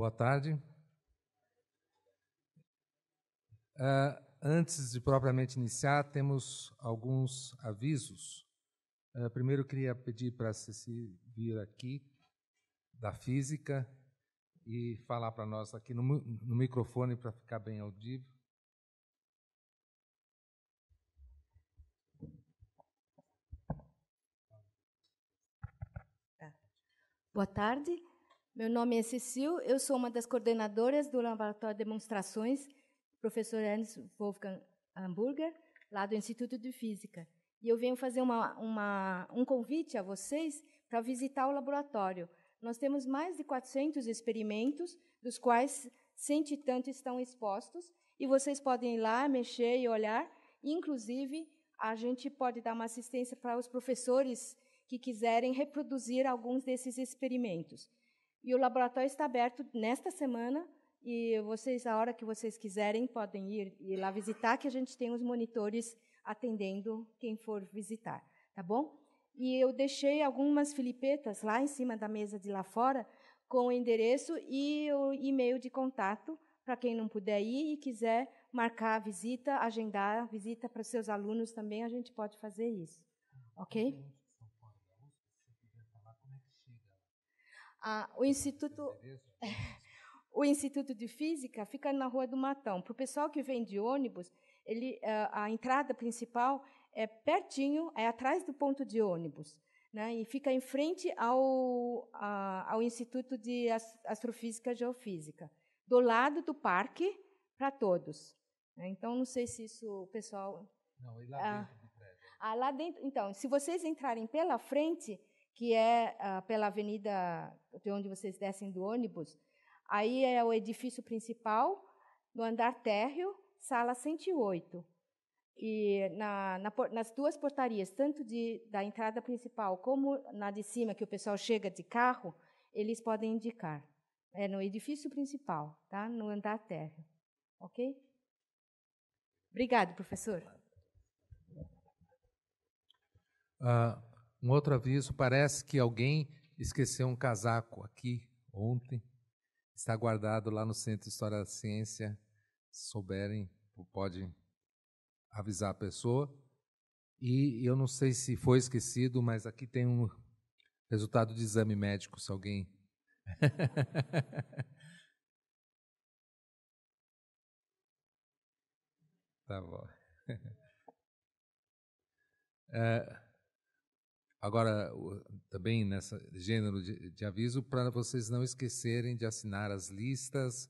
Boa tarde. Uh, antes de propriamente iniciar, temos alguns avisos. Uh, primeiro, queria pedir para Ceci vir aqui, da física, e falar para nós aqui no, no microfone para ficar bem audível. Boa tarde. Meu nome é Cecil, eu sou uma das coordenadoras do Laboratório de Demonstrações, professor Ernst Wolfgang Hamburger, lá do Instituto de Física. E eu venho fazer uma, uma, um convite a vocês para visitar o laboratório. Nós temos mais de 400 experimentos, dos quais cento e tanto estão expostos, e vocês podem ir lá, mexer e olhar. inclusive, a gente pode dar uma assistência para os professores que quiserem reproduzir alguns desses experimentos. E o laboratório está aberto nesta semana e vocês, a hora que vocês quiserem, podem ir, ir lá visitar, que a gente tem os monitores atendendo quem for visitar, tá bom? E eu deixei algumas filipetas lá em cima da mesa de lá fora com o endereço e o e-mail de contato para quem não puder ir e quiser marcar a visita, agendar a visita para seus alunos também, a gente pode fazer isso, ok? Ah, o Instituto. o Instituto de Física fica na Rua do Matão. Para o pessoal que vem de ônibus, ele, ah, a entrada principal é pertinho, é atrás do ponto de ônibus, né? e fica em frente ao, a, ao Instituto de Astrofísica e Geofísica, do lado do parque para todos. Né? Então, não sei se isso o pessoal. Não, e lá ah, dentro do prédio? Né? Ah, lá dentro. Então, se vocês entrarem pela frente, que é ah, pela avenida de onde vocês descem do ônibus. Aí é o edifício principal, no andar térreo, sala 108. E na, na, nas duas portarias, tanto de, da entrada principal como na de cima, que o pessoal chega de carro, eles podem indicar. É no edifício principal, tá? no andar térreo. Ok? Obrigado, professor. Uh, um outro aviso: parece que alguém esqueceu um casaco aqui ontem. Está guardado lá no Centro de História da Ciência. Se souberem, pode avisar a pessoa. E eu não sei se foi esquecido, mas aqui tem um resultado de exame médico, se alguém. tá bom. É... Agora, também nesse gênero de, de aviso, para vocês não esquecerem de assinar as listas,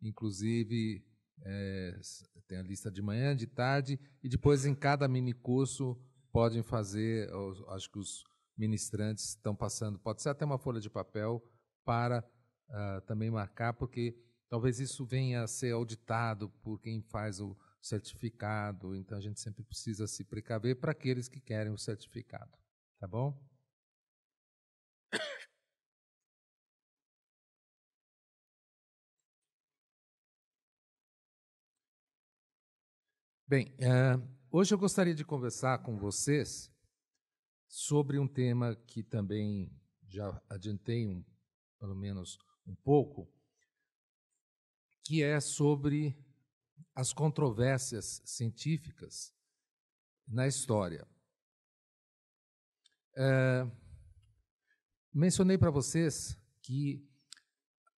inclusive é, tem a lista de manhã, de tarde, e depois em cada mini curso podem fazer, acho que os ministrantes estão passando, pode ser até uma folha de papel para uh, também marcar, porque talvez isso venha a ser auditado por quem faz o certificado, então a gente sempre precisa se precaver para aqueles que querem o certificado. Tá bom? Bem, uh, hoje eu gostaria de conversar com vocês sobre um tema que também já adiantei um, pelo menos um pouco, que é sobre as controvérsias científicas na história. É, mencionei para vocês que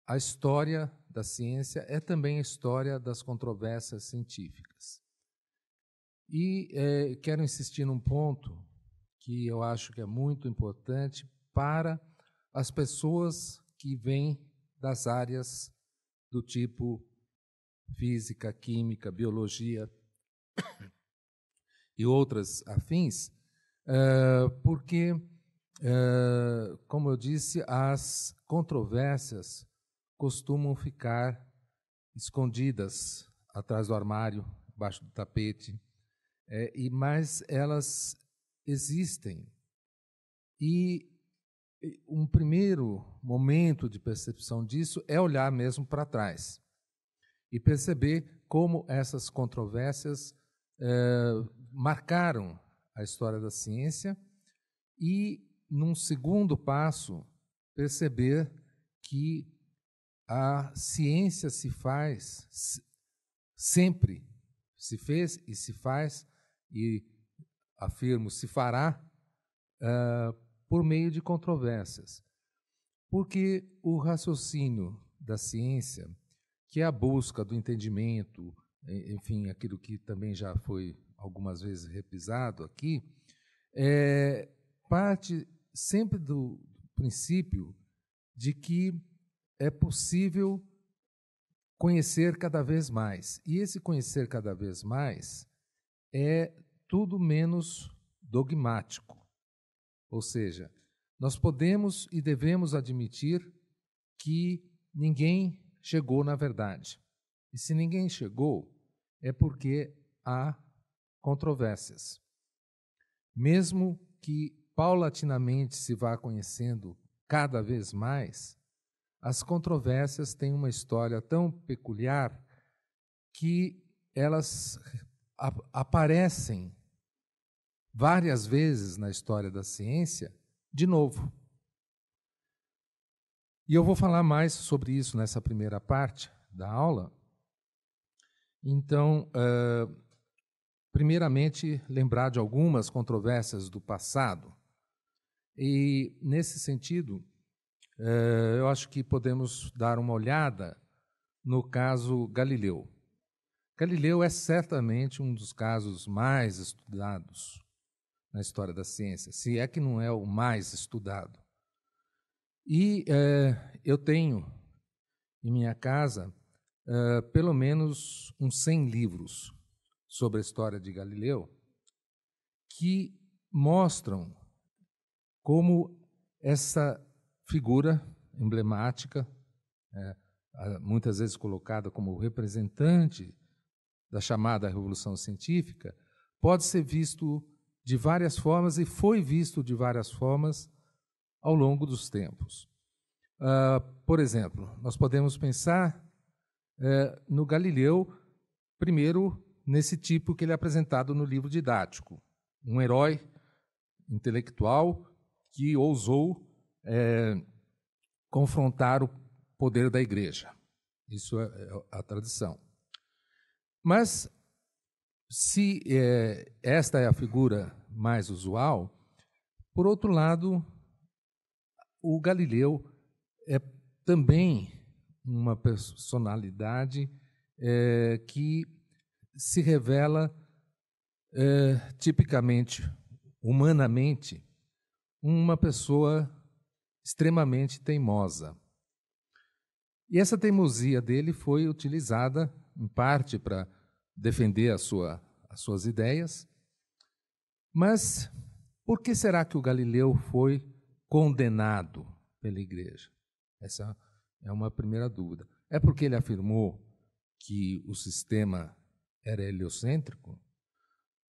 a história da ciência é também a história das controvérsias científicas. E é, quero insistir num ponto que eu acho que é muito importante para as pessoas que vêm das áreas do tipo física, química, biologia e outras afins, eh, porque, eh, como eu disse, as controvérsias costumam ficar escondidas atrás do armário, embaixo do tapete, eh, e mas elas existem. E um primeiro momento de percepção disso é olhar mesmo para trás e perceber como essas controvérsias é, marcaram a história da ciência e, num segundo passo, perceber que a ciência se faz sempre, se fez e se faz, e afirmo, se fará uh, por meio de controvérsias. Porque o raciocínio da ciência, que é a busca do entendimento, enfim, aquilo que também já foi algumas vezes repisado aqui, é, parte sempre do princípio de que é possível conhecer cada vez mais. E esse conhecer cada vez mais é tudo menos dogmático. Ou seja, nós podemos e devemos admitir que ninguém chegou na verdade. E se ninguém chegou, é porque há controvérsias. Mesmo que paulatinamente se vá conhecendo cada vez mais, as controvérsias têm uma história tão peculiar que elas ap aparecem várias vezes na história da ciência de novo. E eu vou falar mais sobre isso nessa primeira parte da aula. Então, uh, Primeiramente, lembrar de algumas controvérsias do passado. E, nesse sentido, eh, eu acho que podemos dar uma olhada no caso Galileu. Galileu é certamente um dos casos mais estudados na história da ciência, se é que não é o mais estudado. E eh, eu tenho em minha casa eh, pelo menos uns 100 livros sobre a história de Galileu que mostram como essa figura emblemática, é, muitas vezes colocada como representante da chamada revolução científica, pode ser visto de várias formas e foi visto de várias formas ao longo dos tempos. Uh, por exemplo, nós podemos pensar eh, no Galileu, primeiro nesse tipo que ele é apresentado no livro didático. Um herói intelectual que ousou é, confrontar o poder da igreja. Isso é, é a tradição. Mas, se é, esta é a figura mais usual, por outro lado, o Galileu é também uma personalidade é, que se revela é, tipicamente, humanamente, uma pessoa extremamente teimosa. E essa teimosia dele foi utilizada, em parte, para defender sua, as suas ideias. Mas por que será que o Galileu foi condenado pela igreja? Essa é uma primeira dúvida. É porque ele afirmou que o sistema era heliocêntrico?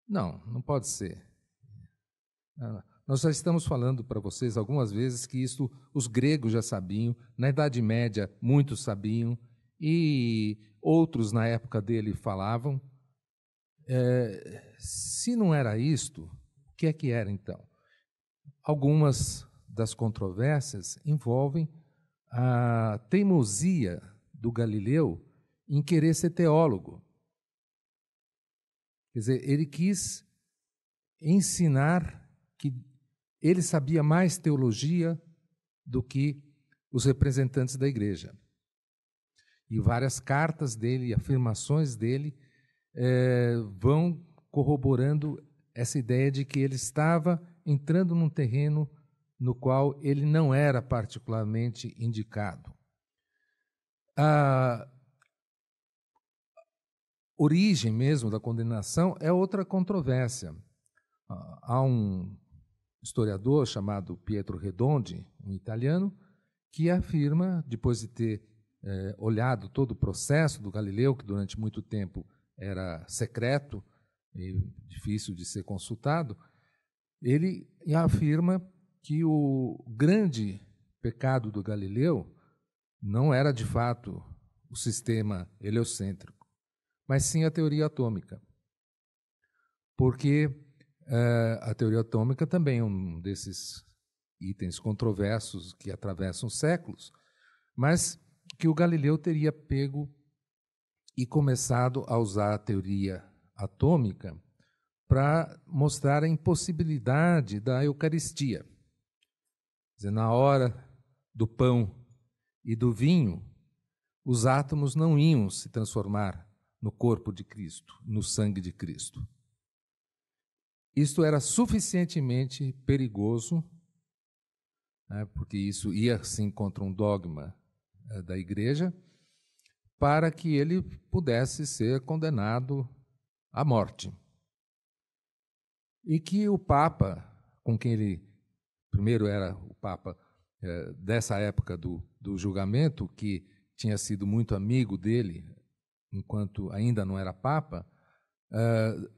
Não, não pode ser. Nós já estamos falando para vocês algumas vezes que isso os gregos já sabiam, na Idade Média muitos sabiam, e outros na época dele falavam. É, se não era isto, o que é que era então? Algumas das controvérsias envolvem a teimosia do Galileu em querer ser teólogo. Quer dizer, ele quis ensinar que ele sabia mais teologia do que os representantes da igreja. E várias cartas dele, e afirmações dele, é, vão corroborando essa ideia de que ele estava entrando num terreno no qual ele não era particularmente indicado. Ah, origem mesmo da condenação é outra controvérsia. Ah, há um historiador chamado Pietro Redondi, um italiano, que afirma, depois de ter eh, olhado todo o processo do Galileu, que durante muito tempo era secreto e difícil de ser consultado, ele afirma que o grande pecado do Galileu não era de fato o sistema heliocêntrico, mas sim a teoria atômica. Porque eh, a teoria atômica também é um desses itens controversos que atravessam séculos, mas que o Galileu teria pego e começado a usar a teoria atômica para mostrar a impossibilidade da Eucaristia. Dizer, na hora do pão e do vinho, os átomos não iam se transformar no corpo de Cristo, no sangue de Cristo. Isto era suficientemente perigoso, né, porque isso ia sim contra um dogma eh, da igreja, para que ele pudesse ser condenado à morte. E que o Papa, com quem ele primeiro era o Papa eh, dessa época do, do julgamento, que tinha sido muito amigo dele, enquanto ainda não era Papa, uh,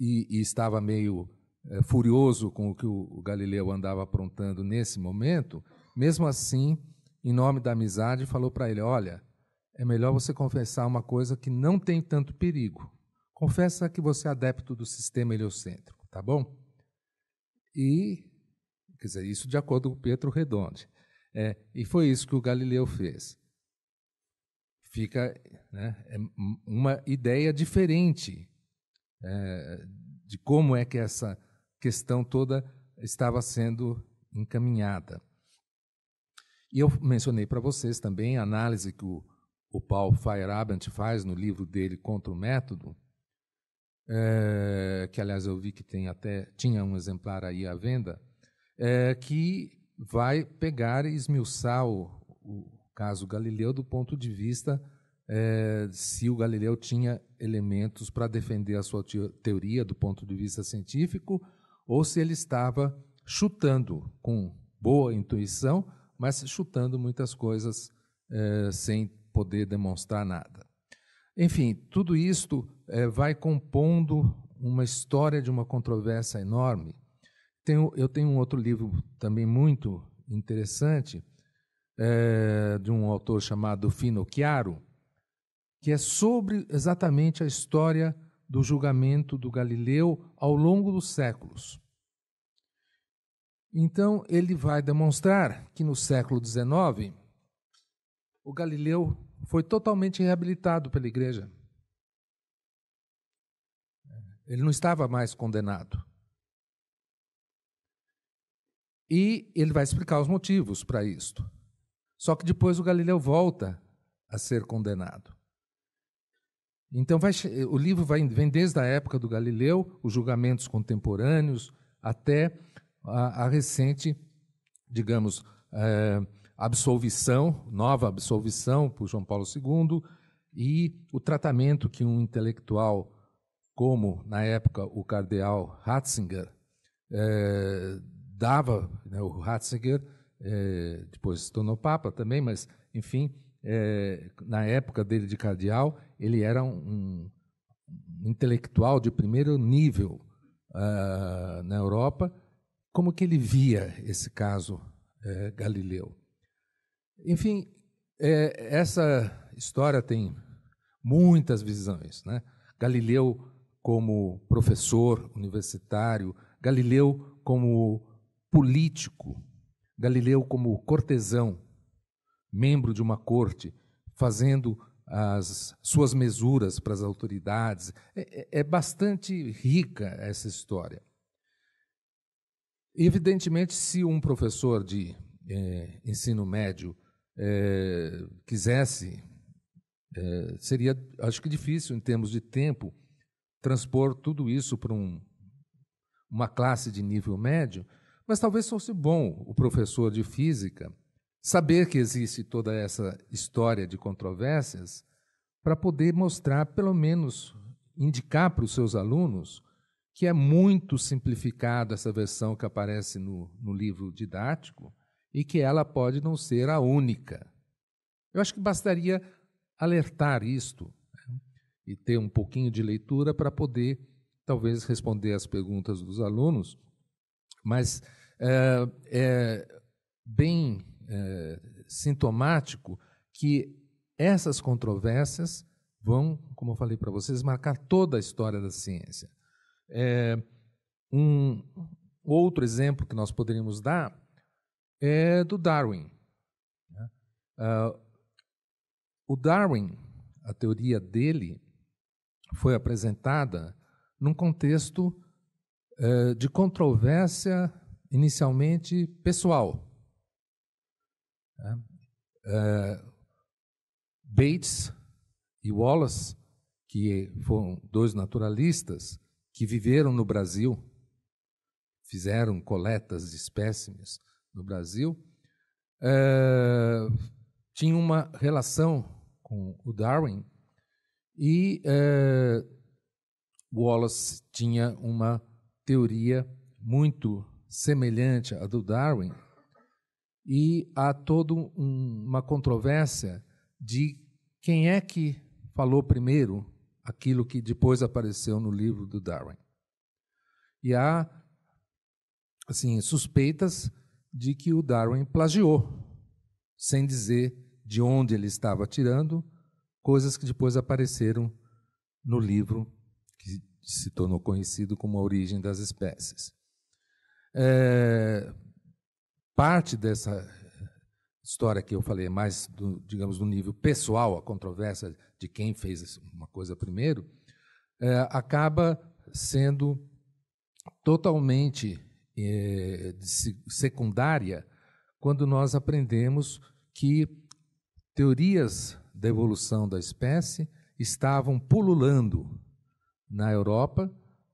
e, e, estava meio uh, furioso com o que o Galileu andava aprontando nesse momento, mesmo assim, em nome da amizade, falou para ele: Olha, é melhor você confessar uma coisa que não tem tanto perigo. Confessa que você é adepto do sistema heliocêntrico, tá bom? E, quer dizer, isso de acordo com Pedro Redonde. É, e foi isso que o Galileu fez fica né, é uma ideia diferente é, de como é que essa questão toda estava sendo encaminhada. E eu mencionei para vocês também a análise que o, o Paul Feyerabend faz no livro dele Contra o Método, é, que aliás eu vi que tem até tinha um exemplar aí à venda, é, que vai pegar e esmiuçar o, o caso Galileu, do ponto de vista é, se o Galileu tinha elementos para defender a sua teoria do ponto de vista científico ou se ele estava chutando com boa intuição, mas chutando muitas coisas é, sem poder demonstrar nada. Enfim, tudo isto é, vai compondo uma história de uma controvérsia enorme. Tenho, eu tenho um outro livro também muito interessante, é, de um autor chamado Fino Chiaro, que é sobre exatamente a história do julgamento do Galileu ao longo dos séculos. Então, ele vai demonstrar que no século XIX, o Galileu foi totalmente reabilitado pela igreja. Ele não estava mais condenado. E ele vai explicar os motivos para isto. Só que depois o Galileu volta a ser condenado. Então vai, o livro vai, vem desde a época do Galileu, os julgamentos contemporâneos, até a, a recente, digamos, é, absolvição, nova absolvição por João Paulo II, e o tratamento que um intelectual, como na época o cardeal Ratzinger, é, dava, né, o Ratzinger é, depois se tornou papa também, mas, enfim, é, na época dele de cardeal, ele era um, um intelectual de primeiro nível uh, na Europa. Como que ele via esse caso é, Galileu? Enfim, é, essa história tem muitas visões. Né? Galileu como professor universitário, Galileu como político, Galileu como cortesão, membro de uma corte, fazendo as suas mesuras para as autoridades. É, é, é bastante rica essa história. Evidentemente, se um professor de é, ensino médio é, quisesse, é, seria, acho que difícil em termos de tempo, transpor tudo isso para um, uma classe de nível médio, mas talvez fosse bom o professor de física saber que existe toda essa história de controvérsias para poder mostrar, pelo menos indicar para os seus alunos, que é muito simplificada essa versão que aparece no, no livro didático e que ela pode não ser a única. Eu acho que bastaria alertar isto né? e ter um pouquinho de leitura para poder, talvez, responder às perguntas dos alunos mas é, é bem é, sintomático que essas controvérsias vão, como eu falei para vocês, marcar toda a história da ciência. É, um outro exemplo que nós poderíamos dar é do Darwin. Uh, o Darwin, a teoria dele, foi apresentada num contexto eh, de controvérsia inicialmente pessoal. Né? Eh, Bates e Wallace, que foram dois naturalistas que viveram no Brasil, fizeram coletas de espécimes no Brasil, eh, tinham uma relação com o Darwin e Wallace tinha uma teoria muito semelhante à do Darwin, e há toda um, uma controvérsia de quem é que falou primeiro aquilo que depois apareceu no livro do Darwin. E há assim suspeitas de que o Darwin plagiou, sem dizer de onde ele estava tirando, coisas que depois apareceram no livro se tornou conhecido como a origem das espécies. É, parte dessa história que eu falei é mais, do, digamos, do nível pessoal, a controvérsia de quem fez uma coisa primeiro, é, acaba sendo totalmente é, secundária quando nós aprendemos que teorias da evolução da espécie estavam pululando na Europa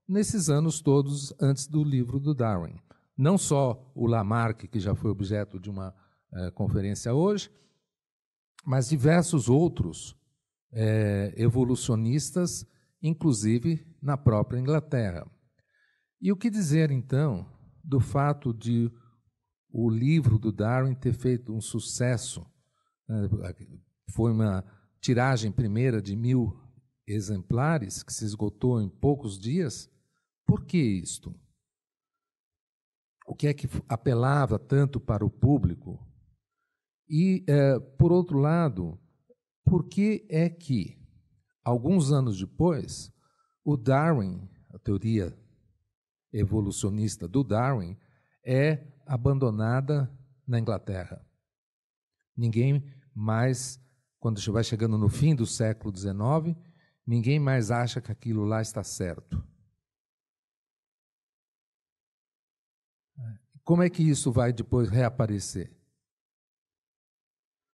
nesses anos todos antes do livro do Darwin. Não só o Lamarck, que já foi objeto de uma eh, conferência hoje, mas diversos outros eh, evolucionistas, inclusive na própria Inglaterra. E o que dizer, então, do fato de o livro do Darwin ter feito um sucesso? Né? Foi uma tiragem primeira de mil exemplares, que se esgotou em poucos dias. Por que isto? O que é que apelava tanto para o público? E, eh, por outro lado, por que é que, alguns anos depois, o Darwin, a teoria evolucionista do Darwin, é abandonada na Inglaterra? Ninguém mais, quando vai chegando no fim do século XIX, ninguém mais acha que aquilo lá está certo. Como é que isso vai depois reaparecer?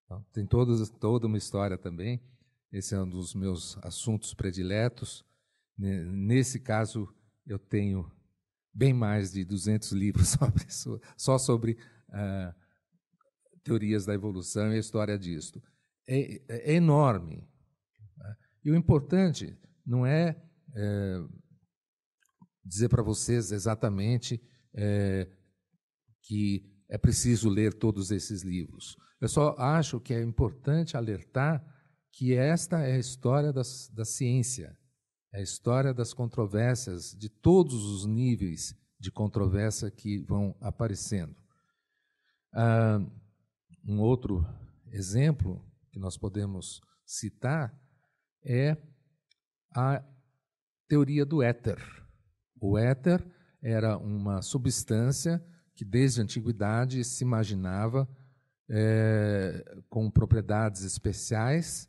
Então, tem todos, toda uma história também. Esse é um dos meus assuntos prediletos. Nesse caso, eu tenho bem mais de 200 livros sobre só sobre ah, teorias da evolução e a história disto. É, é enorme. E o importante não é, é dizer para vocês exatamente é, que é preciso ler todos esses livros. Eu só acho que é importante alertar que esta é a história das, da ciência, é a história das controvérsias, de todos os níveis de controvérsia que vão aparecendo. Ah, um outro exemplo que nós podemos citar é a teoria do éter. O éter era uma substância que desde a antiguidade se imaginava é, com propriedades especiais,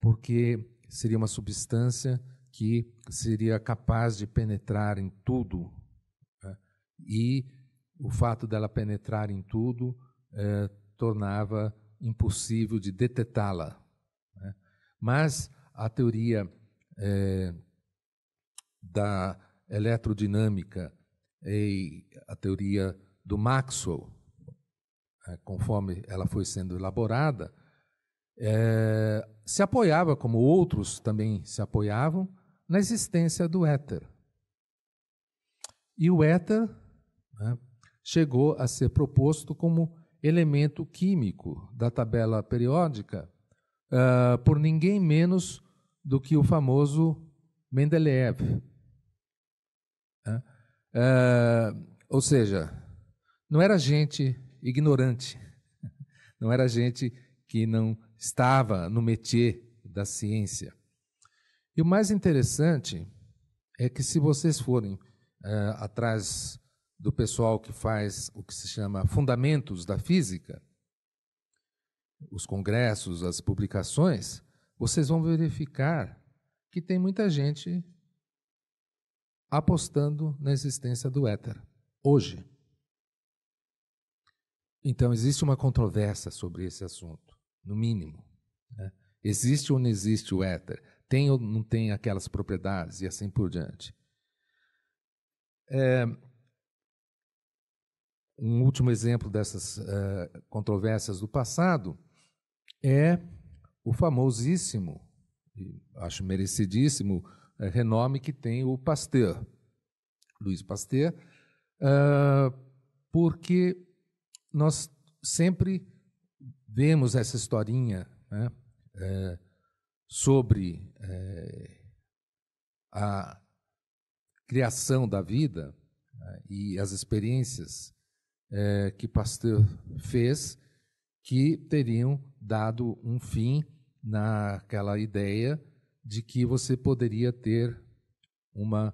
porque seria uma substância que seria capaz de penetrar em tudo. Né? E o fato dela penetrar em tudo é, tornava impossível de detetá-la. Né? Mas a teoria é, da eletrodinâmica e a teoria do Maxwell, é, conforme ela foi sendo elaborada, é, se apoiava, como outros também se apoiavam, na existência do éter. E o éter né, chegou a ser proposto como elemento químico da tabela periódica uh, por ninguém menos do que o famoso Mendeleev. Né? É, ou seja, não era gente ignorante, não era gente que não estava no métier da ciência. E o mais interessante é que, se vocês forem é, atrás do pessoal que faz o que se chama fundamentos da física, os congressos, as publicações, vocês vão verificar que tem muita gente apostando na existência do éter hoje. Então, existe uma controvérsia sobre esse assunto, no mínimo. Né? Existe ou não existe o éter? Tem ou não tem aquelas propriedades e assim por diante? É, um último exemplo dessas uh, controvérsias do passado é o famosíssimo, acho merecidíssimo, eh, renome que tem o Pasteur, Luiz Pasteur, ah, porque nós sempre vemos essa historinha né, eh, sobre eh, a criação da vida né, e as experiências que Pasteur fez que teriam dado um fim naquela ideia de que você poderia ter uma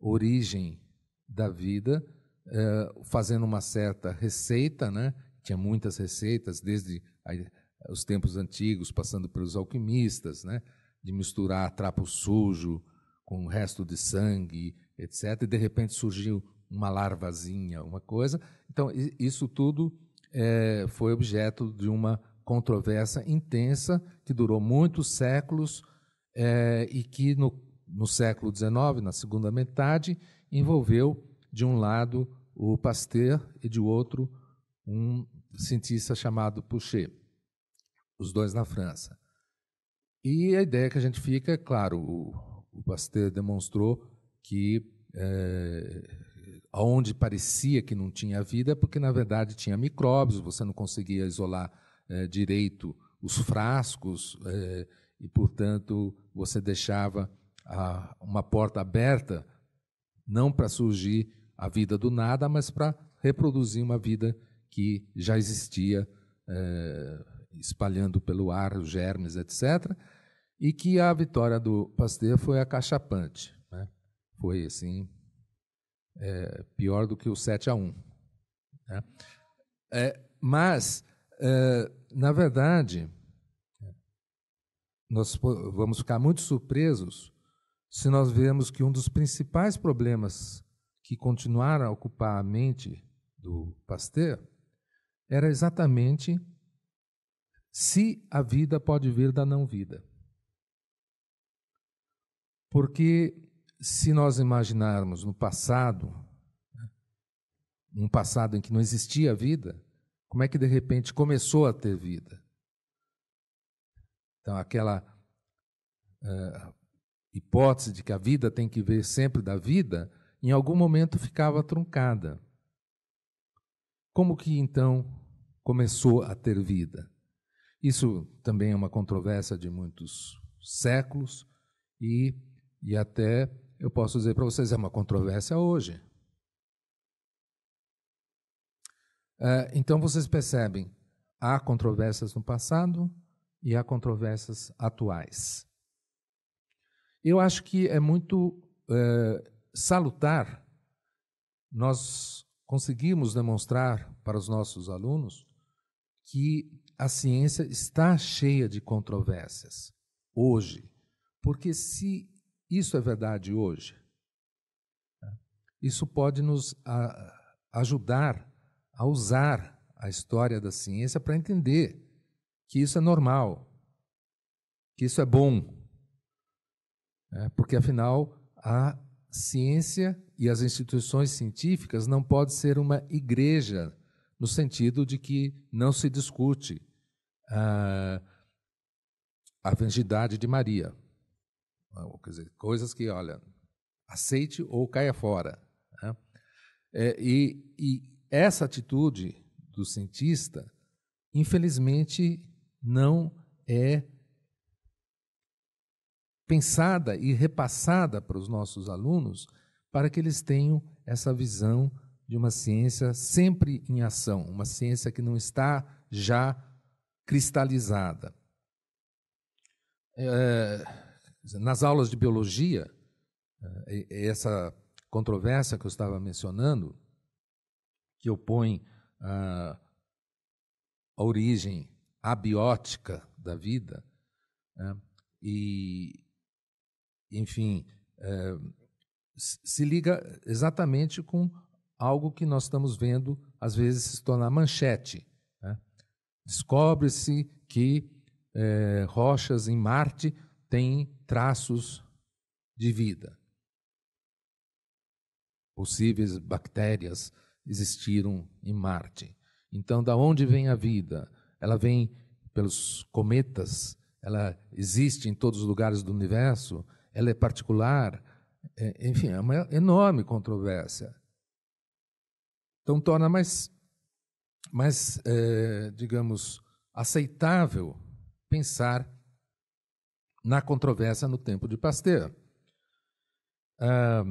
origem da vida eh, fazendo uma certa receita, né? Tinha muitas receitas desde os tempos antigos, passando pelos alquimistas, né? De misturar trapo sujo com o resto de sangue, etc. E de repente surgiu uma larvazinha, uma coisa. Então isso tudo eh, foi objeto de uma controvérsia intensa que durou muitos séculos é, e que no, no século XIX, na segunda metade, envolveu de um lado o Pasteur e de outro um cientista chamado Pouchet, os dois na França. E a ideia que a gente fica, é claro, o, o Pasteur demonstrou que é, onde parecia que não tinha vida, é porque na verdade tinha micróbios, você não conseguia isolar é, direito os frascos é, e, portanto, você deixava a, uma porta aberta, não para surgir a vida do nada, mas para reproduzir uma vida que já existia, é, espalhando pelo ar os germes, etc. E que a vitória do Pasteur foi acachapante. Né? Foi, assim, é, pior do que o 7 a 1. Né? É, mas é, na verdade, nós vamos ficar muito surpresos se nós vermos que um dos principais problemas que continuaram a ocupar a mente do Pasteur era exatamente se a vida pode vir da não vida. Porque se nós imaginarmos no passado, né, um passado em que não existia vida, como é que de repente começou a ter vida? Então, aquela uh, hipótese de que a vida tem que ver sempre da vida, em algum momento ficava truncada. Como que então começou a ter vida? Isso também é uma controvérsia de muitos séculos e, e até, eu posso dizer para vocês, é uma controvérsia hoje. Ah, então vocês percebem, há controvérsias no passado e há controvérsias atuais. Eu acho que é muito eh, salutar nós conseguimos demonstrar para os nossos alunos que a ciência está cheia de controvérsias hoje. Porque se isso é verdade hoje, isso pode nos a, ah, ajudar a usar a história da ciência para entender que isso é normal, que isso é bom. Né? Porque, afinal, a ciência e as instituições científicas não podem ser uma igreja no sentido de que não se discute ah, a virgindade de Maria. Quer dizer, coisas que, olha, aceite ou caia fora. Né? É, e, e essa atitude do cientista, infelizmente, não é pensada e repassada para os nossos alunos para que eles tenham essa visão de uma ciência sempre em ação, uma ciência que não está já cristalizada. É, nas aulas de biologia, é, é essa controvérsia que eu estava mencionando, que opõe a, ah, a origem abiótica da vida, né? e, enfim, é, se liga exatamente com algo que nós estamos vendo, às vezes, se tornar manchete. Né? Descobre-se que é, rochas em Marte têm traços de vida, possíveis bactérias existiram em Marte. Então, da onde vem a vida? Ela vem pelos cometas, ela existe em todos os lugares do universo, ela é particular, é, enfim, é uma enorme controvérsia. Então, torna mais, mais é, digamos, aceitável pensar na controvérsia no tempo de Pasteur. Ah,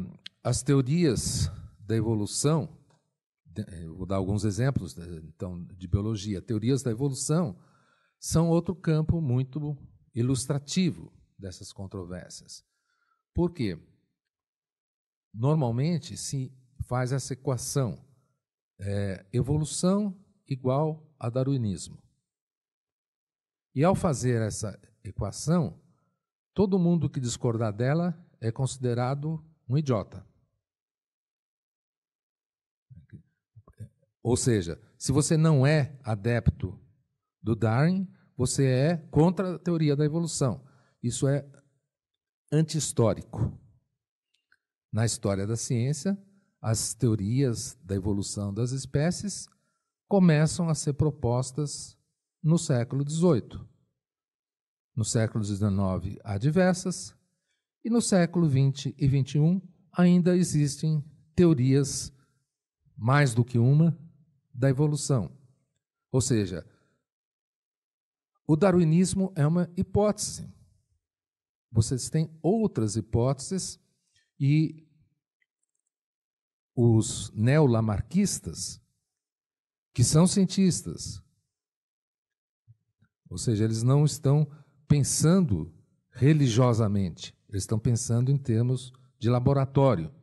as teorias da evolução eh, vou dar alguns exemplos né, então, de biologia. Teorias da evolução são outro campo muito ilustrativo dessas controvérsias. Por quê? Normalmente se faz essa equação é, evolução igual a darwinismo. E ao fazer essa equação, todo mundo que discordar dela é considerado um idiota. Ou seja, se você não é adepto do Darwin, você é contra a teoria da evolução. Isso é anti-histórico. Na história da ciência, as teorias da evolução das espécies começam a ser propostas no século XVIII. No século XIX há diversas, e no século XX e XXI ainda existem teorias, mais do que uma, da evolução. Ou seja, o darwinismo é uma hipótese. Vocês têm outras hipóteses e os neolamarquistas, que são cientistas, ou seja, eles não estão pensando religiosamente, eles estão pensando em termos de laboratório.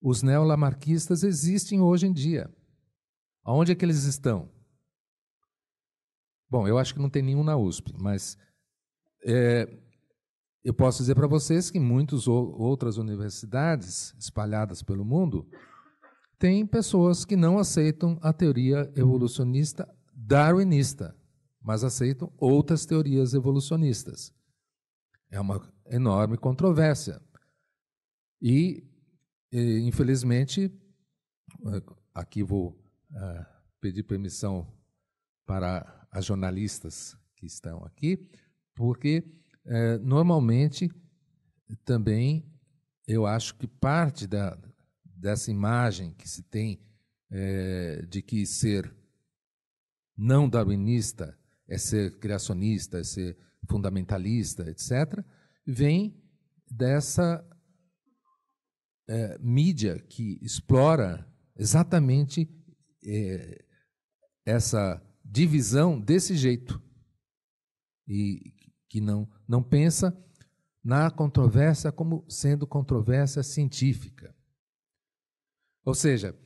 Os neolamarquistas existem hoje em dia. Aonde é que eles estão? Bom, eu acho que não tem nenhum na USP, mas é, eu posso dizer para vocês que muitas outras universidades espalhadas pelo mundo têm pessoas que não aceitam a teoria evolucionista darwinista, mas aceitam outras teorias evolucionistas. É uma enorme controvérsia. E e, infelizmente, é, aqui vou uh, pedir permissão para as jornalistas que estão aqui, porque uh, normalmente também eu acho que parte da, dessa imagem que se tem uh, de que ser não darwinista é ser criacionista, é ser fundamentalista, etc., vem dessa é, mídia que explora exatamente é, essa divisão desse jeito e que não, não pensa na controvérsia como sendo controvérsia científica. Ou seja,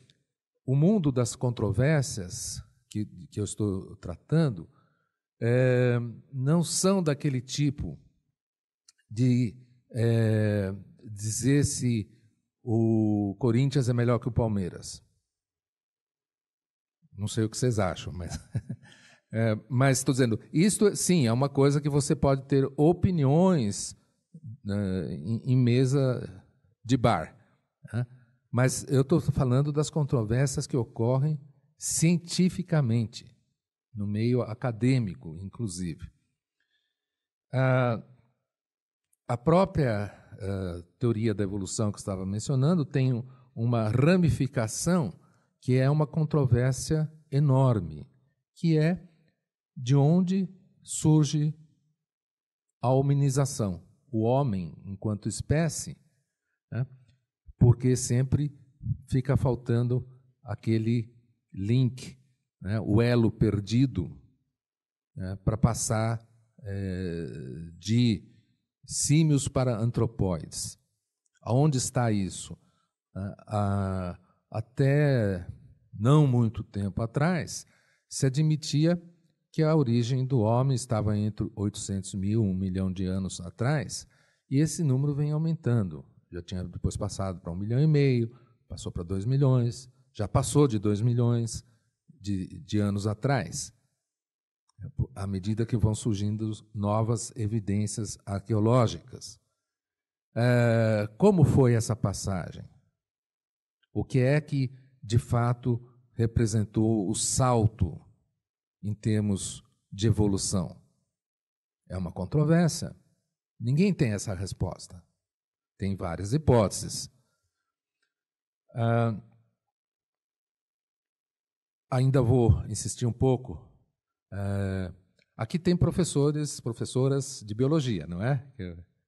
o mundo das controvérsias que, que eu estou tratando é, não são daquele tipo de é, dizer se o Corinthians é melhor que o Palmeiras. Não sei o que vocês acham, mas. é, mas estou dizendo, isto sim é uma coisa que você pode ter opiniões né, em, em, mesa de bar. Né? Mas eu estou falando das controvérsias que ocorrem cientificamente, no meio acadêmico, inclusive. Ah, a própria uh, teoria da evolução que estava mencionando tem uma ramificação que é uma controvérsia enorme, que é de onde surge a hominização, o homem enquanto espécie, né? porque sempre fica faltando aquele link, né? o elo perdido, né? para passar é, de símios para antropóides. Aonde está isso? Ah, ah, até não muito tempo atrás, se admitia que a origem do homem estava entre 800 mil e 1 milhão de anos atrás, e esse número vem aumentando. Já tinha depois passado para 1 milhão e meio, passou para 2 milhões, já passou de 2 milhões de, de anos atrás à medida que vão surgindo novas evidências arqueológicas. É, como foi essa passagem? O que é que, de fato, representou o salto em termos de evolução? É uma controvérsia. Ninguém tem essa resposta. Tem várias hipóteses. Ah, ainda vou insistir um pouco Uh, aqui tem professores, professoras de biologia, não é?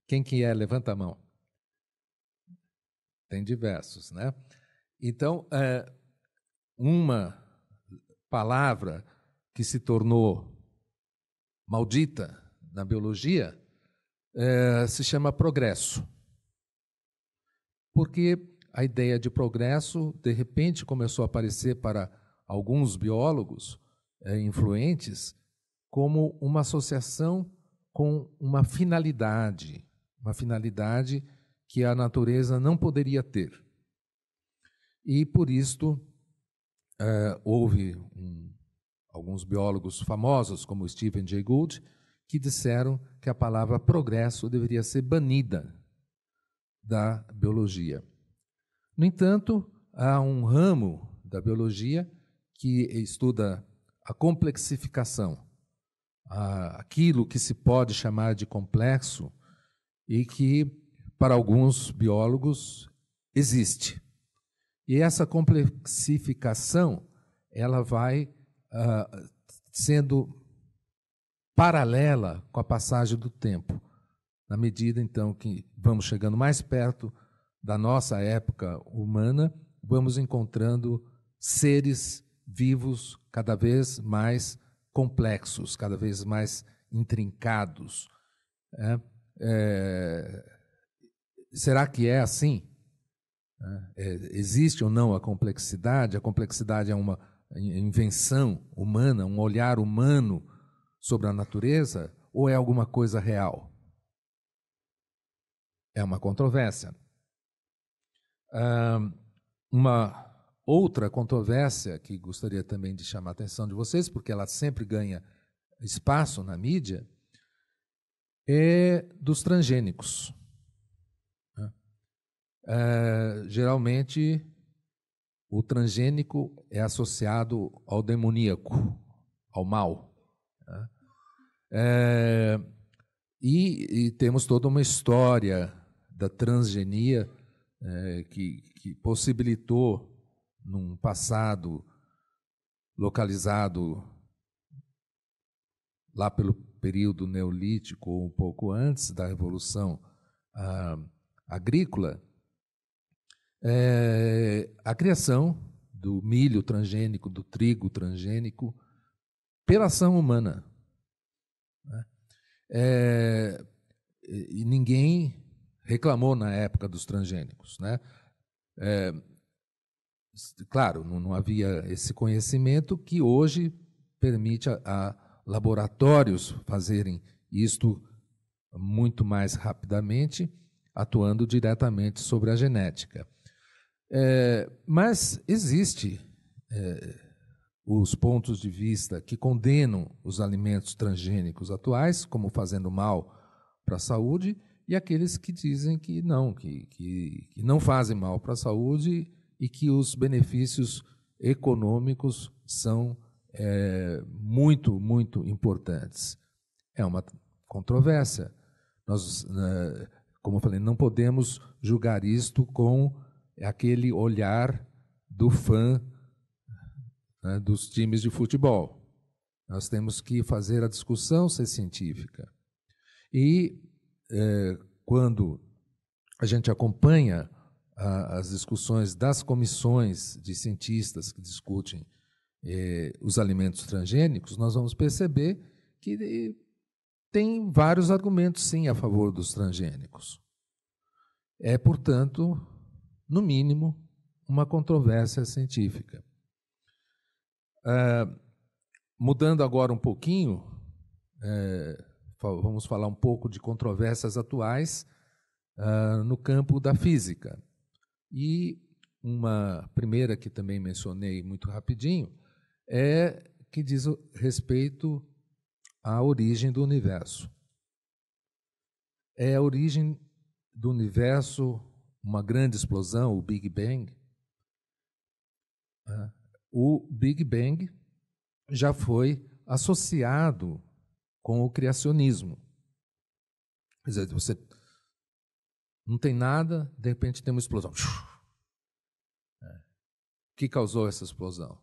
Quem que é? Levanta a mão. Tem diversos, né? Então, uh, uma palavra que se tornou maldita na biologia uh, se chama progresso. Porque a ideia de progresso, de repente, começou a aparecer para alguns biólogos é, influentes como uma associação com uma finalidade, uma finalidade que a natureza não poderia ter. E por isto é, houve um, alguns biólogos famosos, como Stephen Jay Gould, que disseram que a palavra progresso deveria ser banida da biologia. No entanto, há um ramo da biologia que estuda a complexificação, a, aquilo que se pode chamar de complexo e que, para alguns biólogos, existe. E essa complexificação ela vai uh, sendo paralela com a passagem do tempo, na medida então que vamos chegando mais perto da nossa época humana, vamos encontrando seres vivos, cada vez mais complexos, cada vez mais intrincados. É, é, será que é assim? É, é, existe ou não a complexidade? A complexidade é uma invenção humana, um olhar humano sobre a natureza? Ou é alguma coisa real? É uma controvérsia. Ah, uma Outra controvérsia que gostaria também de chamar a atenção de vocês, porque ela sempre ganha espaço na mídia, é dos transgênicos. Né? É, geralmente, o transgênico é associado ao demoníaco, ao mal. Né? É, e, e, temos toda uma história da transgenia é, que, que possibilitou num passado localizado lá pelo período neolítico ou um pouco antes da Revolução ah, Agrícola, é, a criação do milho transgênico, do trigo transgênico, pela ação humana. Né? É, e ninguém reclamou na época dos transgênicos. Né? É, claro, não, não havia esse conhecimento que hoje permite a, a laboratórios fazerem isto muito mais rapidamente, atuando diretamente sobre a genética. É, mas existe é, os pontos de vista que condenam os alimentos transgênicos atuais como fazendo mal para a saúde e aqueles que dizem que não, que, que, que não fazem mal para a saúde e que os benefícios econômicos são é, muito, muito importantes. É uma controvérsia. Nós, né, como eu falei, não podemos julgar isto com aquele olhar do fã né, dos times de futebol. Nós temos que fazer a discussão ser científica. E é, quando a gente acompanha as discussões das comissões de cientistas que discutem eh, os alimentos transgênicos, nós vamos perceber que eh, tem vários argumentos, sim, a favor dos transgênicos. É, portanto, no mínimo, uma controvérsia científica. Ah, mudando agora um pouquinho, é, vamos falar um pouco de controvérsias atuais ah, no campo da física. E uma primeira que também mencionei muito rapidinho é que diz respeito à origem do universo. É a origem do universo uma grande explosão, o Big Bang. Ah, o Big Bang já foi associado com o criacionismo. Quer dizer, você não tem nada, de repente tem uma explosão. É. O que causou essa explosão?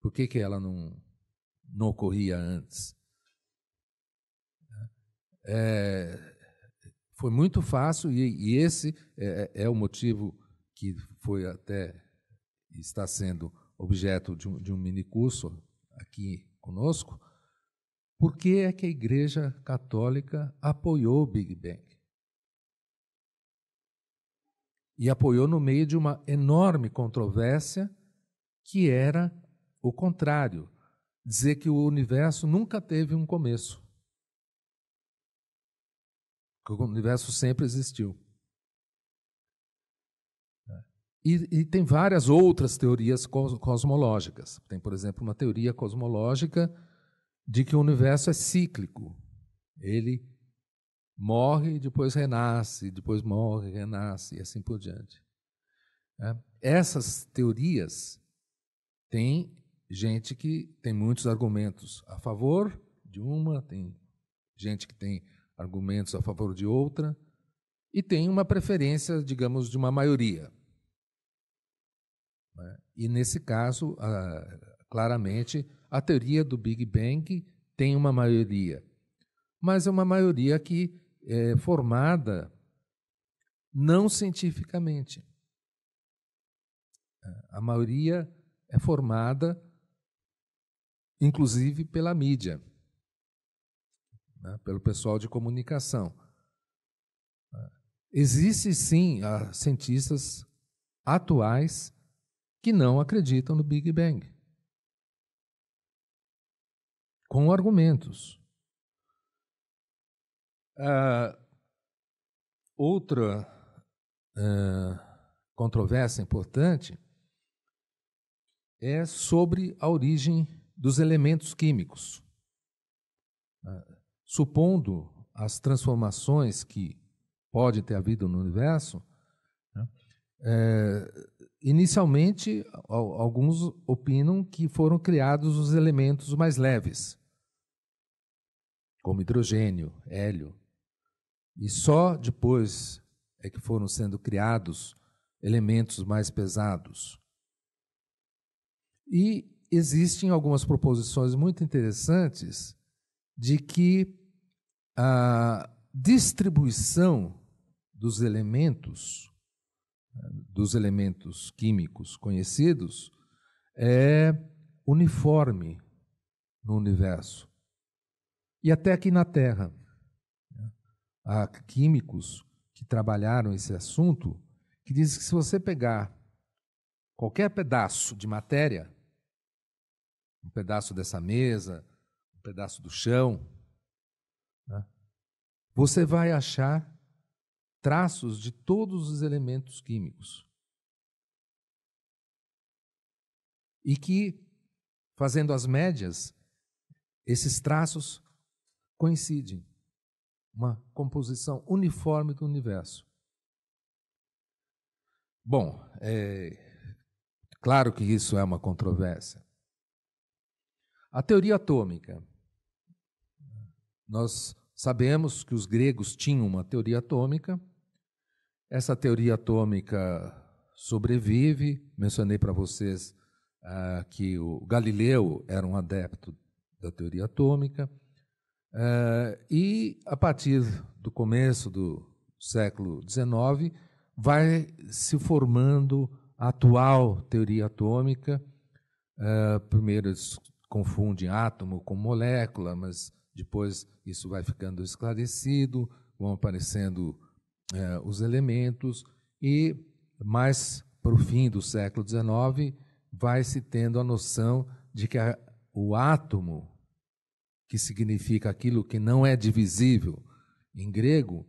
Por que, que ela não, não ocorria antes? É, foi muito fácil e, e esse é, é, o motivo que foi até está sendo objeto de um, de um mini curso aqui conosco. Por que é que a Igreja Católica apoiou o Big Bang? e apoiou no meio de uma enorme controvérsia que era o contrário dizer que o universo nunca teve um começo. Que o universo sempre existiu. E, e, tem várias outras teorias cosmológicas. Tem, por exemplo, uma teoria cosmológica de que o universo é cíclico. Ele morre, depois renasce, depois morre, renasce e assim por diante. É, essas teorias têm gente que tem muitos argumentos a favor de uma, tem gente que tem argumentos a favor de outra, e tem uma preferência, digamos, de uma maioria. Né? E nesse caso, claramente, a teoria do Big Bang tem uma maioria, mas é uma maioria que é, formada não cientificamente. É, a maioria é formada, inclusive, pela mídia, né, pelo pessoal de comunicação. É, existe sim cientistas atuais que não acreditam no Big Bang. Com argumentos. Uh, outra uh, controvérsia importante é sobre a origem dos elementos químicos. Uh, supondo as transformações que pode ter havido no universo, né, eh, inicialmente, alguns opinam que foram criados os elementos mais leves, como hidrogênio, hélio, e só depois é que foram sendo criados elementos mais pesados. E existem algumas proposições muito interessantes de que a distribuição dos elementos dos elementos químicos conhecidos é uniforme no universo e até aqui na Terra há químicos que trabalharam esse assunto, que dizem que se você pegar qualquer pedaço de matéria, um pedaço dessa mesa, um pedaço do chão, né, você vai achar traços de todos os elementos químicos. E que, fazendo as médias, esses traços coincidem uma composição uniforme do universo. Bom, é, claro que isso é uma controvérsia. A teoria atômica. Nós sabemos que os gregos tinham uma teoria atômica. Essa teoria atômica sobrevive. Mencionei para vocês ah, que o Galileu era um adepto da teoria atômica. Uh, e a partir do começo do século XIX vai se formando a atual teoria atômica. Uh, primeiro eles confundem átomo com molécula, mas depois isso vai ficando esclarecido, vão aparecendo uh, os elementos e mais para o fim do século XIX vai se tendo a noção de que a, o átomo que significa aquilo que não é divisível, em grego,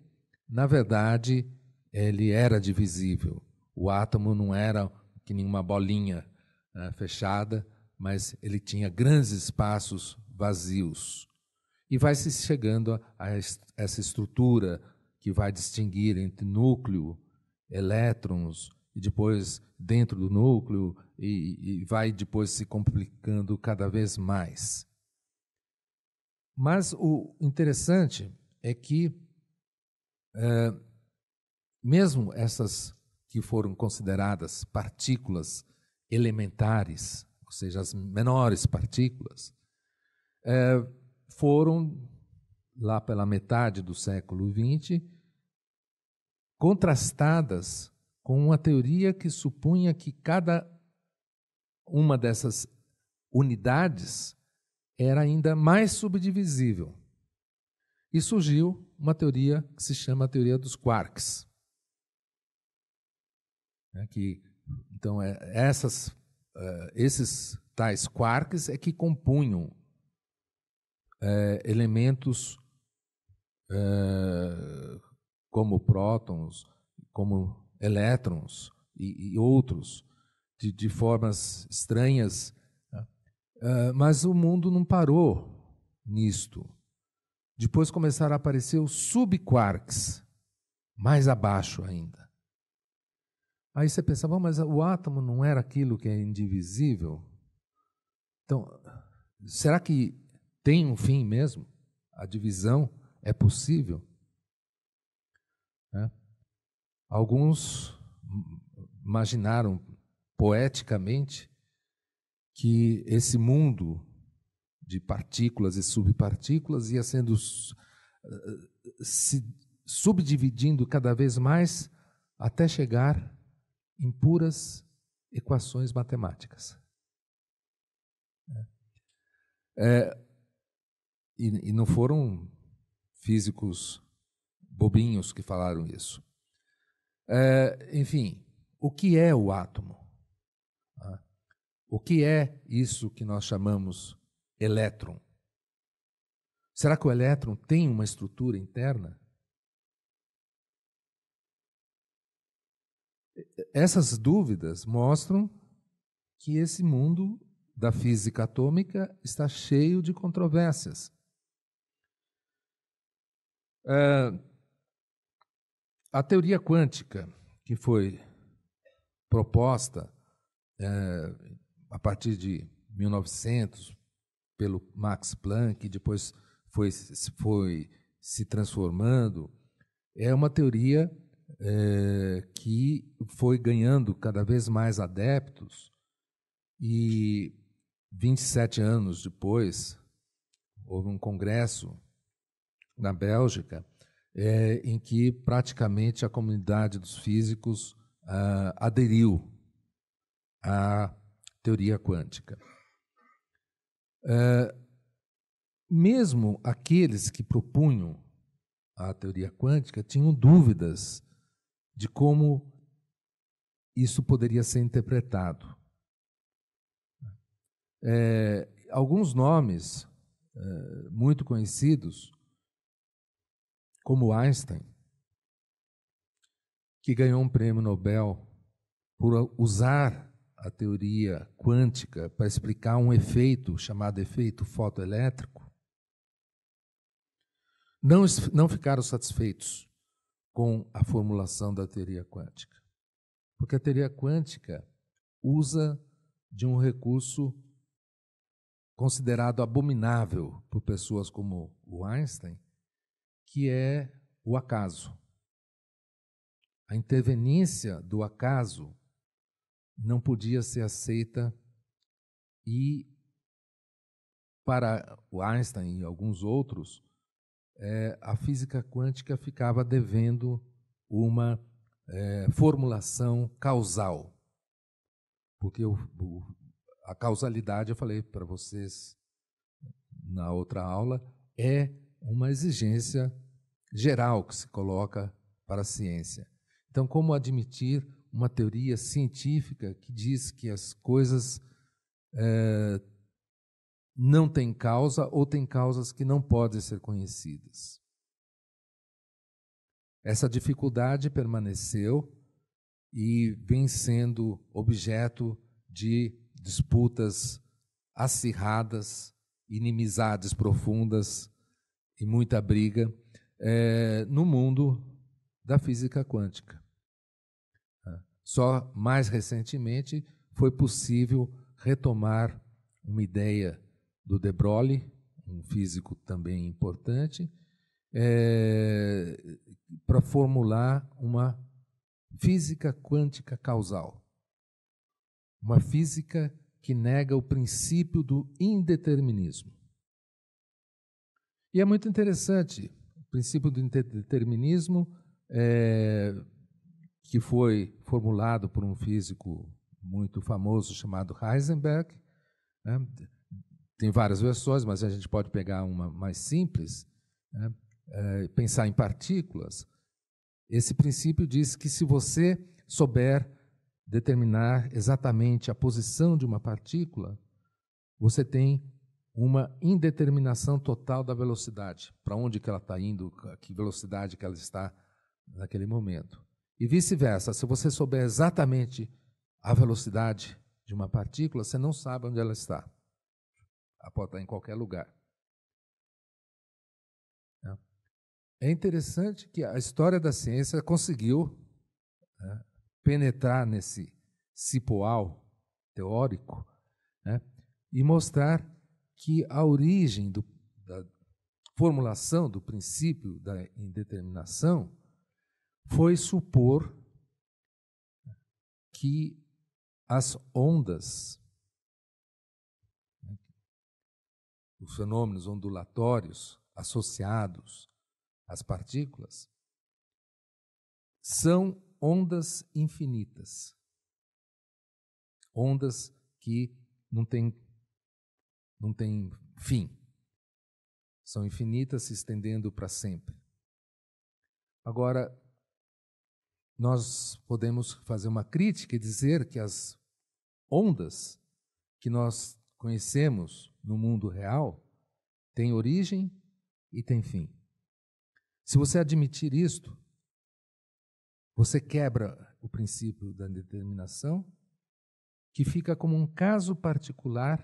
na verdade, ele era divisível. O átomo não era que nenhuma bolinha né, fechada, mas ele tinha grandes espaços vazios. E vai se chegando a, a essa estrutura que vai distinguir entre núcleo, elétrons, e depois dentro do núcleo, e, e vai depois se complicando cada vez mais. Mas o interessante é que, é, mesmo essas que foram consideradas partículas elementares, ou seja, as menores partículas, é, foram, lá pela metade do século XX, contrastadas com uma teoria que supunha que cada uma dessas unidades era ainda mais subdivisível. E surgiu uma teoria que se chama a teoria dos quarks. É que, então, é, essas, uh, esses tais quarks é que compunham uh, elementos uh, como prótons, como elétrons e, e outros, de, de formas estranhas ah, mas o mundo não parou nisto. Depois começaram a aparecer os subquarks, mais abaixo ainda. Aí você pensava, mas o átomo não era aquilo que é indivisível? Então, será que tem um fim mesmo? A divisão é possível? É. Alguns imaginaram poeticamente que esse mundo de partículas e subpartículas ia sendo eh, se subdividindo cada vez mais até chegar em puras equações matemáticas. É. é, e, e não foram físicos bobinhos que falaram isso. É, enfim, o que é o átomo? Ah, o que é isso que nós chamamos elétron? Será que o elétron tem uma estrutura interna? Essas dúvidas mostram que esse mundo da física atômica está cheio de controvérsias. É, a teoria quântica que foi proposta é, a partir de 1900 pelo Max Planck, e depois foi, foi se transformando, é uma teoria é, que foi ganhando cada vez mais adeptos e 27 anos depois houve um congresso na Bélgica é, em que praticamente a comunidade dos físicos ah, aderiu à teoria quântica. É, mesmo aqueles que propunham a teoria quântica tinham dúvidas de como isso poderia ser interpretado. É, alguns nomes é, muito conhecidos, como Einstein, que ganhou um prêmio Nobel por usar a teoria quântica para explicar um efeito chamado efeito fotoelétrico, não, não ficaram satisfeitos com a formulação da teoria quântica. Porque a teoria quântica usa de um recurso considerado abominável por pessoas como o Einstein, que é o acaso. A interveniência do acaso não podia ser aceita e para o Einstein e alguns outros, é, a física quântica ficava devendo uma é, formulação causal. Porque o, o, a causalidade, eu falei para vocês na outra aula, é uma exigência geral que se coloca para a ciência. Então, como admitir uma teoria científica que diz que as coisas é, não têm causa ou têm causas que não podem ser conhecidas. Essa dificuldade permaneceu e vem sendo objeto de disputas acirradas, inimizades profundas e muita briga é, no mundo da física quântica. Só mais recentemente foi possível retomar uma ideia do De Broglie, um físico também importante, é, para formular uma física quântica causal. Uma física que nega o princípio do indeterminismo. E é muito interessante. O princípio do indeterminismo é, que foi formulado por um físico muito famoso chamado Heisenberg. Né? Tem várias versões, mas a gente pode pegar uma mais simples, né? é, pensar em partículas. Esse princípio diz que se você souber determinar exatamente a posição de uma partícula, você tem uma indeterminação total da velocidade, para onde que ela está indo, a que velocidade que ela está naquele momento. E vice-versa, se você souber exatamente a velocidade de uma partícula, você não sabe onde ela está. Ela pode estar em qualquer lugar. Né? É interessante que a história da ciência conseguiu né, penetrar nesse cipoal teórico né, e mostrar que a origem do, da formulação do princípio da indeterminação foi supor que as ondas, os fenômenos ondulatórios associados às partículas, são ondas infinitas. Ondas que não têm não tem fim. São infinitas se estendendo para sempre. Agora, nós podemos fazer uma crítica e dizer que as ondas que nós conhecemos no mundo real têm origem e têm fim. Se você admitir isto, você quebra o princípio da determinação, que fica como um caso particular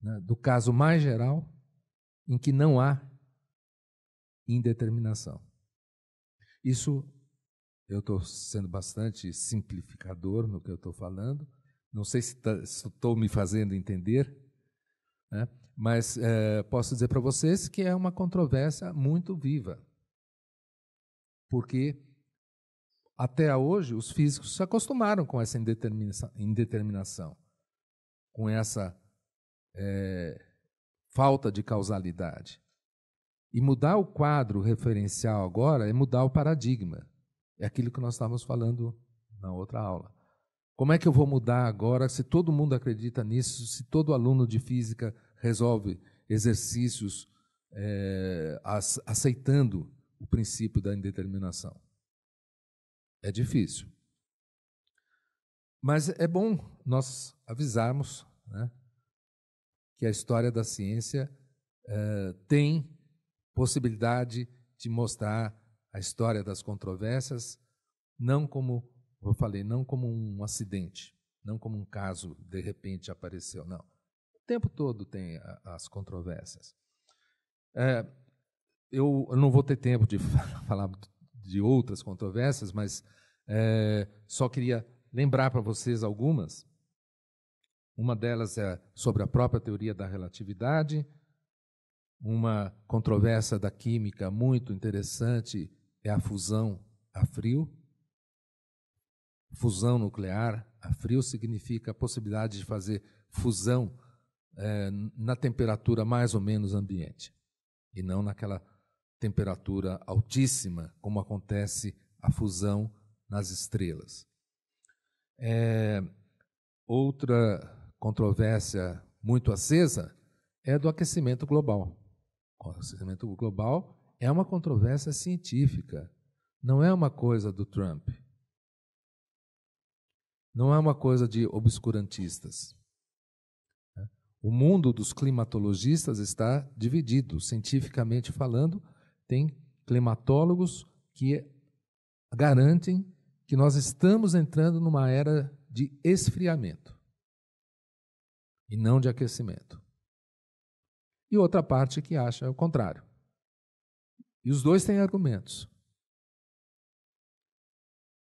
né, do caso mais geral em que não há indeterminação. Isso eu estou sendo bastante simplificador no que eu estou falando. Não sei se tá, estou me fazendo entender, né? mas é, posso dizer para vocês que é uma controvérsia muito viva. Porque até hoje os físicos se acostumaram com essa indeterminação, indeterminação com essa é, falta de causalidade. E mudar o quadro referencial agora é mudar o paradigma. É aquilo que nós estávamos falando na outra aula. Como é que eu vou mudar agora se todo mundo acredita nisso, se todo aluno de física resolve exercícios é, aceitando o princípio da indeterminação? É difícil. Mas é bom nós avisarmos né, que a história da ciência é, tem possibilidade de mostrar a história das controvérsias, não como, eu falei, não como um acidente, não como um caso de repente apareceu, não. O tempo todo tem a, as controvérsias. É, eu, eu, não vou ter tempo de falar de outras controvérsias, mas é, só queria lembrar para vocês algumas. Uma delas é sobre a própria teoria da relatividade, uma controvérsia da química muito interessante é a fusão a frio. Fusão nuclear a frio significa a possibilidade de fazer fusão é, na temperatura mais ou menos ambiente e não naquela temperatura altíssima como acontece a fusão nas estrelas. É, outra controvérsia muito acesa é do aquecimento global. O aquecimento global é uma controvérsia científica, não é uma coisa do Trump. Não é uma coisa de obscurantistas. É. O mundo dos climatologistas está dividido, cientificamente falando, tem climatólogos que garantem que nós estamos entrando numa era de esfriamento e não de aquecimento e outra parte que acha o contrário. E os dois têm argumentos.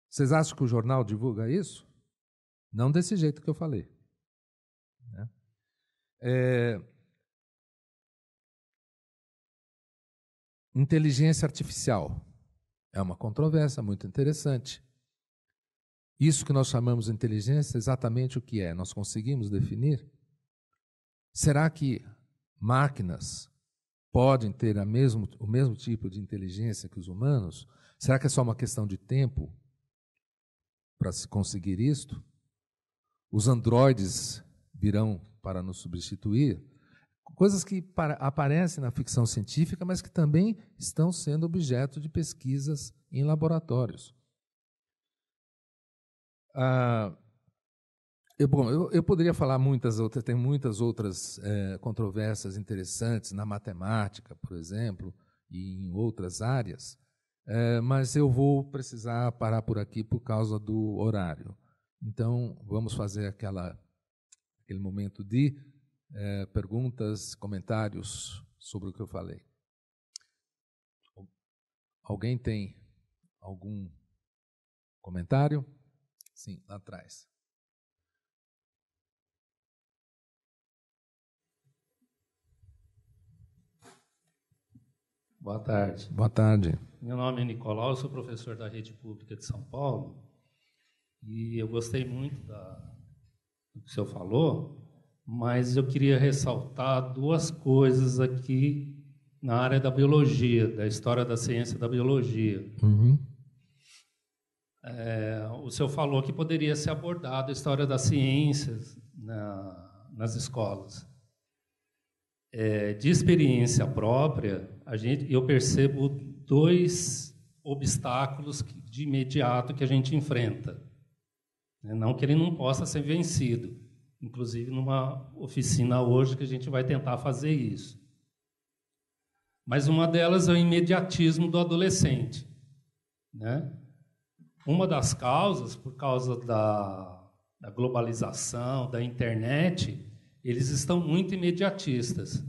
Vocês acham que o jornal divulga isso? Não desse jeito que eu falei. Né? É... Inteligência artificial é uma controvérsia muito interessante. Isso que nós chamamos de inteligência, exatamente o que é? Nós conseguimos definir? Será que máquinas podem ter a mesmo, o mesmo tipo de inteligência que os humanos? Será que é só uma questão de tempo para se conseguir isto? Os androides virão para nos substituir? Coisas que para, aparecem na ficção científica, mas que também estão sendo objeto de pesquisas em laboratórios. Ah, eu, bom, eu, eu, poderia falar muitas outras, tem muitas outras é, controvérsias interessantes na matemática, por exemplo, e em outras áreas, é, mas eu vou precisar parar por aqui por causa do horário. Então, vamos fazer aquela, aquele momento de é, perguntas, comentários sobre o que eu falei. Alguém tem algum comentário? Sim, lá atrás. Boa tarde. Boa tarde. Meu nome é Nicolau, sou professor da Rede Pública de São Paulo e eu gostei muito da, do que o senhor falou, mas eu queria ressaltar duas coisas aqui na área da biologia, da história da ciência da biologia. Uhum. É, o senhor falou que poderia ser abordada a história das ciências na, nas escolas. É, de experiência própria, a gente, eu percebo dois obstáculos de imediato que a gente enfrenta. Né? Não que ele não possa ser vencido. Inclusive, numa oficina hoje que a gente vai tentar fazer isso. Mas uma delas é o imediatismo do adolescente. Né? Uma das causas, por causa da, da globalização, da internet, eles estão muito imediatistas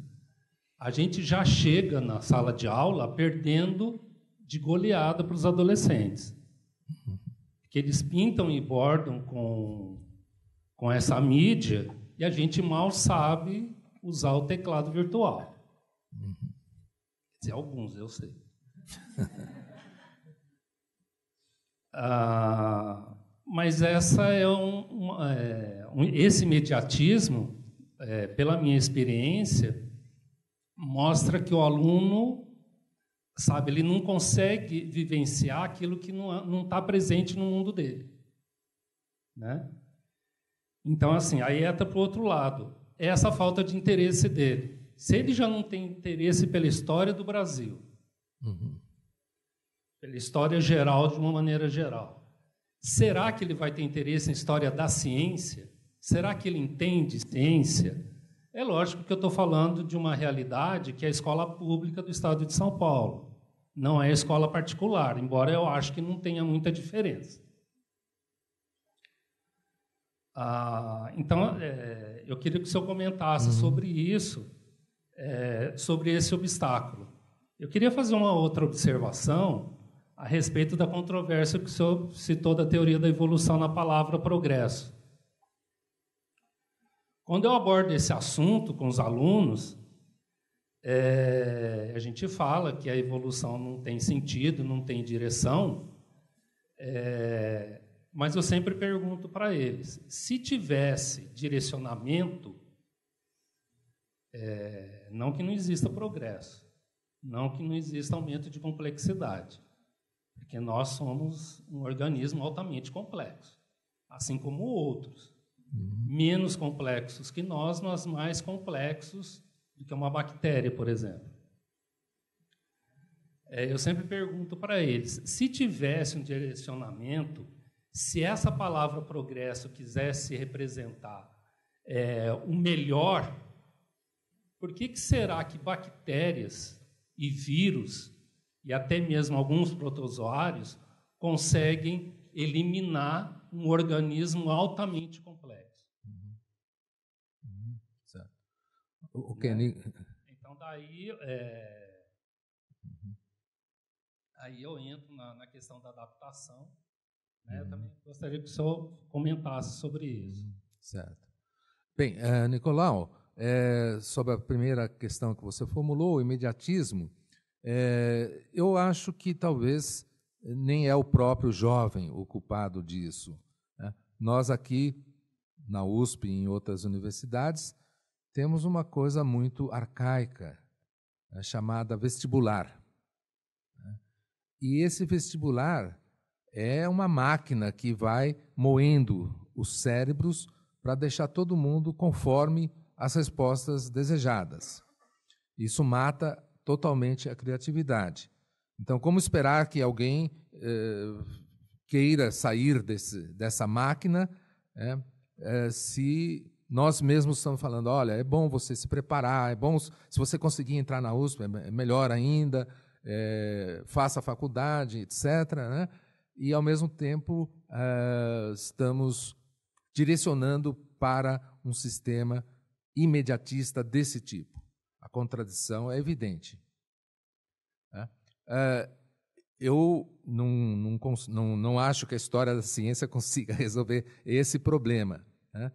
a gente já chega na sala de aula perdendo de goleada para os adolescentes. Que eles pintam e bordam com, com essa mídia e a gente mal sabe usar o teclado virtual. Uhum. Quer dizer, alguns, eu sei. ah, mas essa é um, é, um esse mediatismo, é, pela minha experiência, mostra que o aluno, sabe, ele não consegue vivenciar aquilo que não está é, presente no mundo dele. Né? Então, assim, aí entra para o outro lado. é Essa falta de interesse dele. Se ele já não tem interesse pela história do Brasil, uhum. pela história geral, de uma maneira geral, será que ele vai ter interesse em história da ciência? Será que ele entende ciência? É lógico que eu estou falando de uma realidade que é a escola pública do estado de São Paulo, não é escola particular, embora eu acho que não tenha muita diferença. Ah, então, é, eu queria que o senhor comentasse uhum. sobre isso, é, sobre esse obstáculo. Eu queria fazer uma outra observação a respeito da controvérsia que o senhor citou da teoria da evolução na palavra progresso. Quando eu abordo esse assunto com os alunos, é, a gente fala que a evolução não tem sentido, não tem direção, é, mas eu sempre pergunto para eles: se tivesse direcionamento, é, não que não exista progresso, não que não exista aumento de complexidade, porque nós somos um organismo altamente complexo, assim como outros. Uhum. menos complexos que nós, mas mais complexos do que uma bactéria, por exemplo. É, eu sempre pergunto para eles: se tivesse um direcionamento, se essa palavra progresso quisesse representar é, o melhor, por que, que será que bactérias e vírus, e até mesmo alguns protozoários, conseguem eliminar um organismo altamente complexo? O né? Então daí é... Uhum. aí eu entro na, na questão da adaptação. Né? Uhum. Eu também gostaria que o senhor comentasse sobre isso. Uhum. Certo. Bem, eh, Nicolau, é, sobre a primeira questão que você formulou, o imediatismo, é, eu acho que talvez nem é o próprio jovem o culpado disso. Né? Nós aqui na USP e em outras universidades temos uma coisa muito arcaica eh, chamada vestibular. Né? E esse vestibular é uma máquina que vai moendo os cérebros para deixar todo mundo conforme as respostas desejadas. Isso mata totalmente a criatividade. Então, como esperar que alguém eh, queira sair desse, dessa máquina né? eh, se nós mesmos estamos falando, olha, é bom você se preparar, é bom se você conseguir entrar na USP, é, é melhor ainda, é, faça a faculdade, etc. Né? E, ao mesmo tempo, é, estamos direcionando para um sistema imediatista desse tipo. A contradição é evidente. É, eu não, não, não, não acho que a história da ciência consiga resolver esse problema. Né?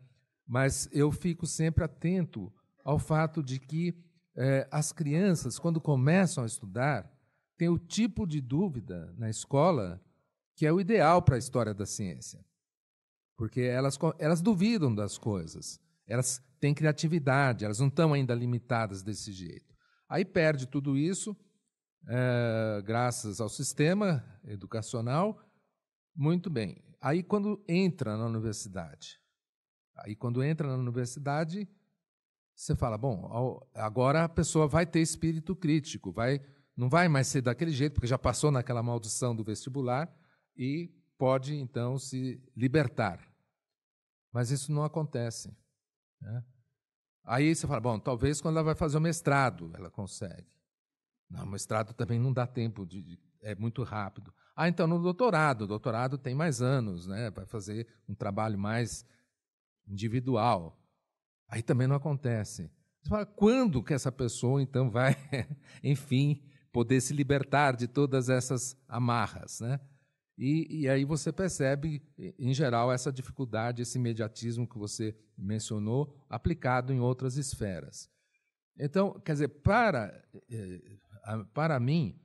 mas eu fico sempre atento ao fato de que é, as crianças, quando começam a estudar, têm o tipo de dúvida na escola que é o ideal para a história da ciência. Porque elas, elas duvidam das coisas, elas têm criatividade, elas não estão ainda limitadas desse jeito. Aí perde tudo isso, é, graças ao sistema educacional. Muito bem. Aí, quando entra na universidade, Aí, quando entra na universidade, você fala: bom, agora a pessoa vai ter espírito crítico, vai, não vai mais ser daquele jeito, porque já passou naquela maldição do vestibular e pode então se libertar. Mas isso não acontece. Né? Aí você fala: bom, talvez quando ela vai fazer o mestrado ela consegue. Não, o mestrado também não dá tempo, de, de, é muito rápido. Ah, então no doutorado, o doutorado tem mais anos, né? vai fazer um trabalho mais individual. Aí também não acontece. Você fala, quando que essa pessoa então vai, enfim, poder se libertar de todas essas amarras, né? E, e, aí você percebe, em geral, essa dificuldade, esse imediatismo que você mencionou, aplicado em outras esferas. Então, quer dizer, para, eh, para mim,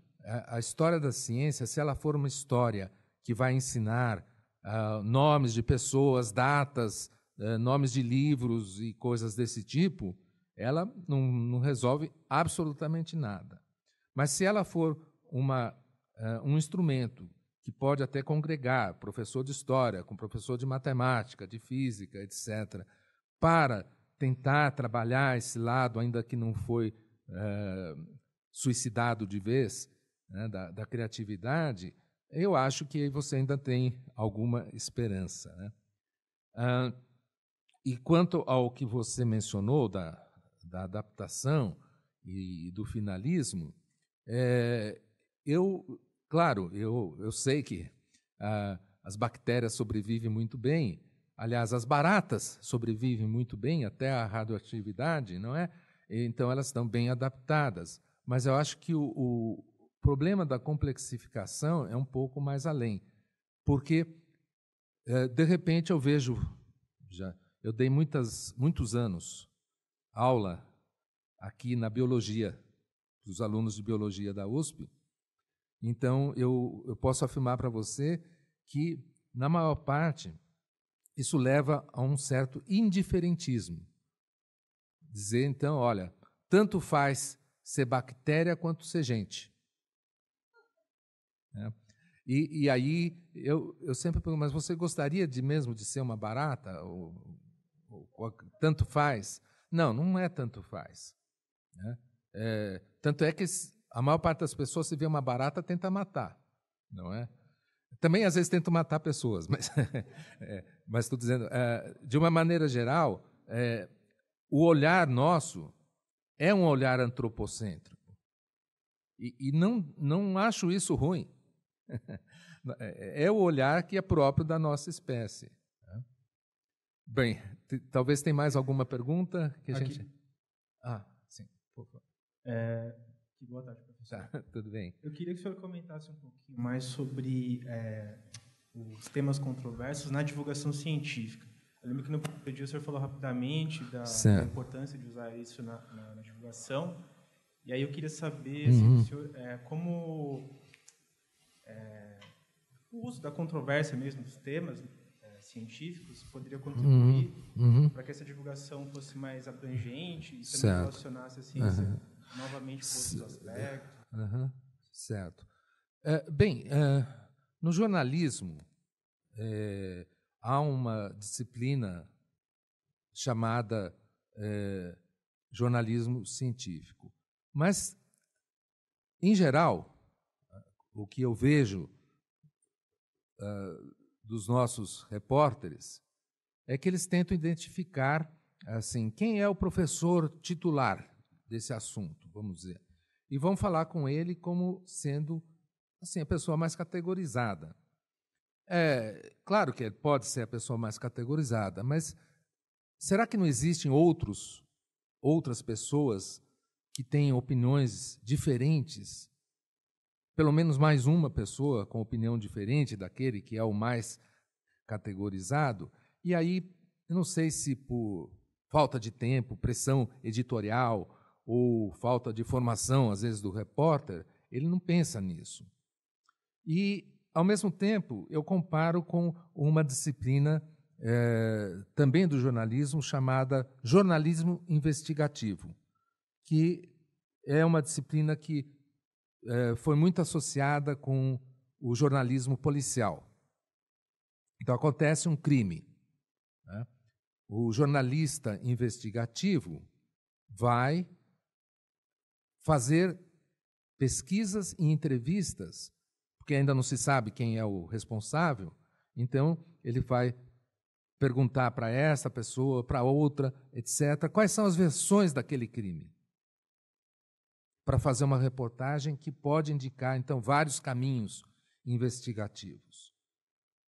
a história da ciência, se ela for uma história que vai ensinar uh, nomes de pessoas, datas, eh, nomes de livros e coisas desse tipo, ela não, não resolve absolutamente nada. Mas se ela for uma, eh, um instrumento que pode até congregar professor de história com professor de matemática, de física, etc., para tentar trabalhar esse lado, ainda que não foi eh, suicidado de vez, né, da, da, criatividade, eu acho que você ainda tem alguma esperança. Né? E quanto ao que você mencionou da, da adaptação e do finalismo, é, eu, claro, eu, eu sei que ah, as bactérias sobrevivem muito bem, aliás, as baratas sobrevivem muito bem até a radioatividade, não é? Então elas estão bem adaptadas. Mas eu acho que o, o problema da complexificação é um pouco mais além, porque eh, de repente eu vejo já eu dei muitas, muitos anos aula aqui na biologia, para os alunos de biologia da USP. Então, eu, eu posso afirmar para você que, na maior parte, isso leva a um certo indiferentismo. Dizer, então, olha, tanto faz ser bactéria quanto ser gente. É. E, e, aí eu, eu sempre pergunto, mas você gostaria de mesmo de ser uma barata? Ou tanto faz. Não, não é tanto faz. Né? É, tanto é que a maior parte das pessoas, se vê uma barata, tenta matar, não é? Também, às vezes, tento matar pessoas, mas é, estou dizendo, é, de uma maneira geral, é, o olhar nosso é um olhar antropocêntrico. E, e não, não acho isso ruim. É, é, é o olhar que é próprio da nossa espécie. Né? Bem, Talvez tem mais alguma pergunta que a Aqui. gente. Ah, sim, por favor. É, boa tarde, professor. Tá, tudo bem. Eu queria que o senhor comentasse um pouquinho mais sobre é, os temas controversos na divulgação científica. Eu lembro que no primeiro dia o senhor falou rapidamente da, da importância de usar isso na, na, na, divulgação. E aí eu queria saber uhum. assim, senhor, é, como é, o uso da controvérsia mesmo dos temas científicos poderia contribuir uhum. uhum. para que essa divulgação fosse mais abrangente e também certo. relacionasse a ciência uhum. novamente com outros aspectos. Uhum. Certo. É, bem, é, no jornalismo é, há uma disciplina chamada é, jornalismo científico, mas em geral o que eu vejo Uh, dos nossos repórteres é que eles tentam identificar assim quem é o professor titular desse assunto, vamos dizer, e vão falar com ele como sendo assim a pessoa mais categorizada. É, claro que ele pode ser a pessoa mais categorizada, mas será que não existem outros outras pessoas que têm opiniões diferentes pelo menos mais uma pessoa com opinião diferente daquele que é o mais categorizado. E aí, eu não sei se por falta de tempo, pressão editorial ou falta de formação, às vezes, do repórter, ele não pensa nisso. E, ao mesmo tempo, eu comparo com uma disciplina é, também do jornalismo chamada jornalismo investigativo, que é uma disciplina que eh, foi muito associada com o jornalismo policial. Então acontece um crime. Né? O jornalista investigativo vai fazer pesquisas e entrevistas, porque ainda não se sabe quem é o responsável, então ele vai perguntar para essa pessoa, para outra, etc., quais são as versões daquele crime para fazer uma reportagem que pode indicar, então, vários caminhos investigativos.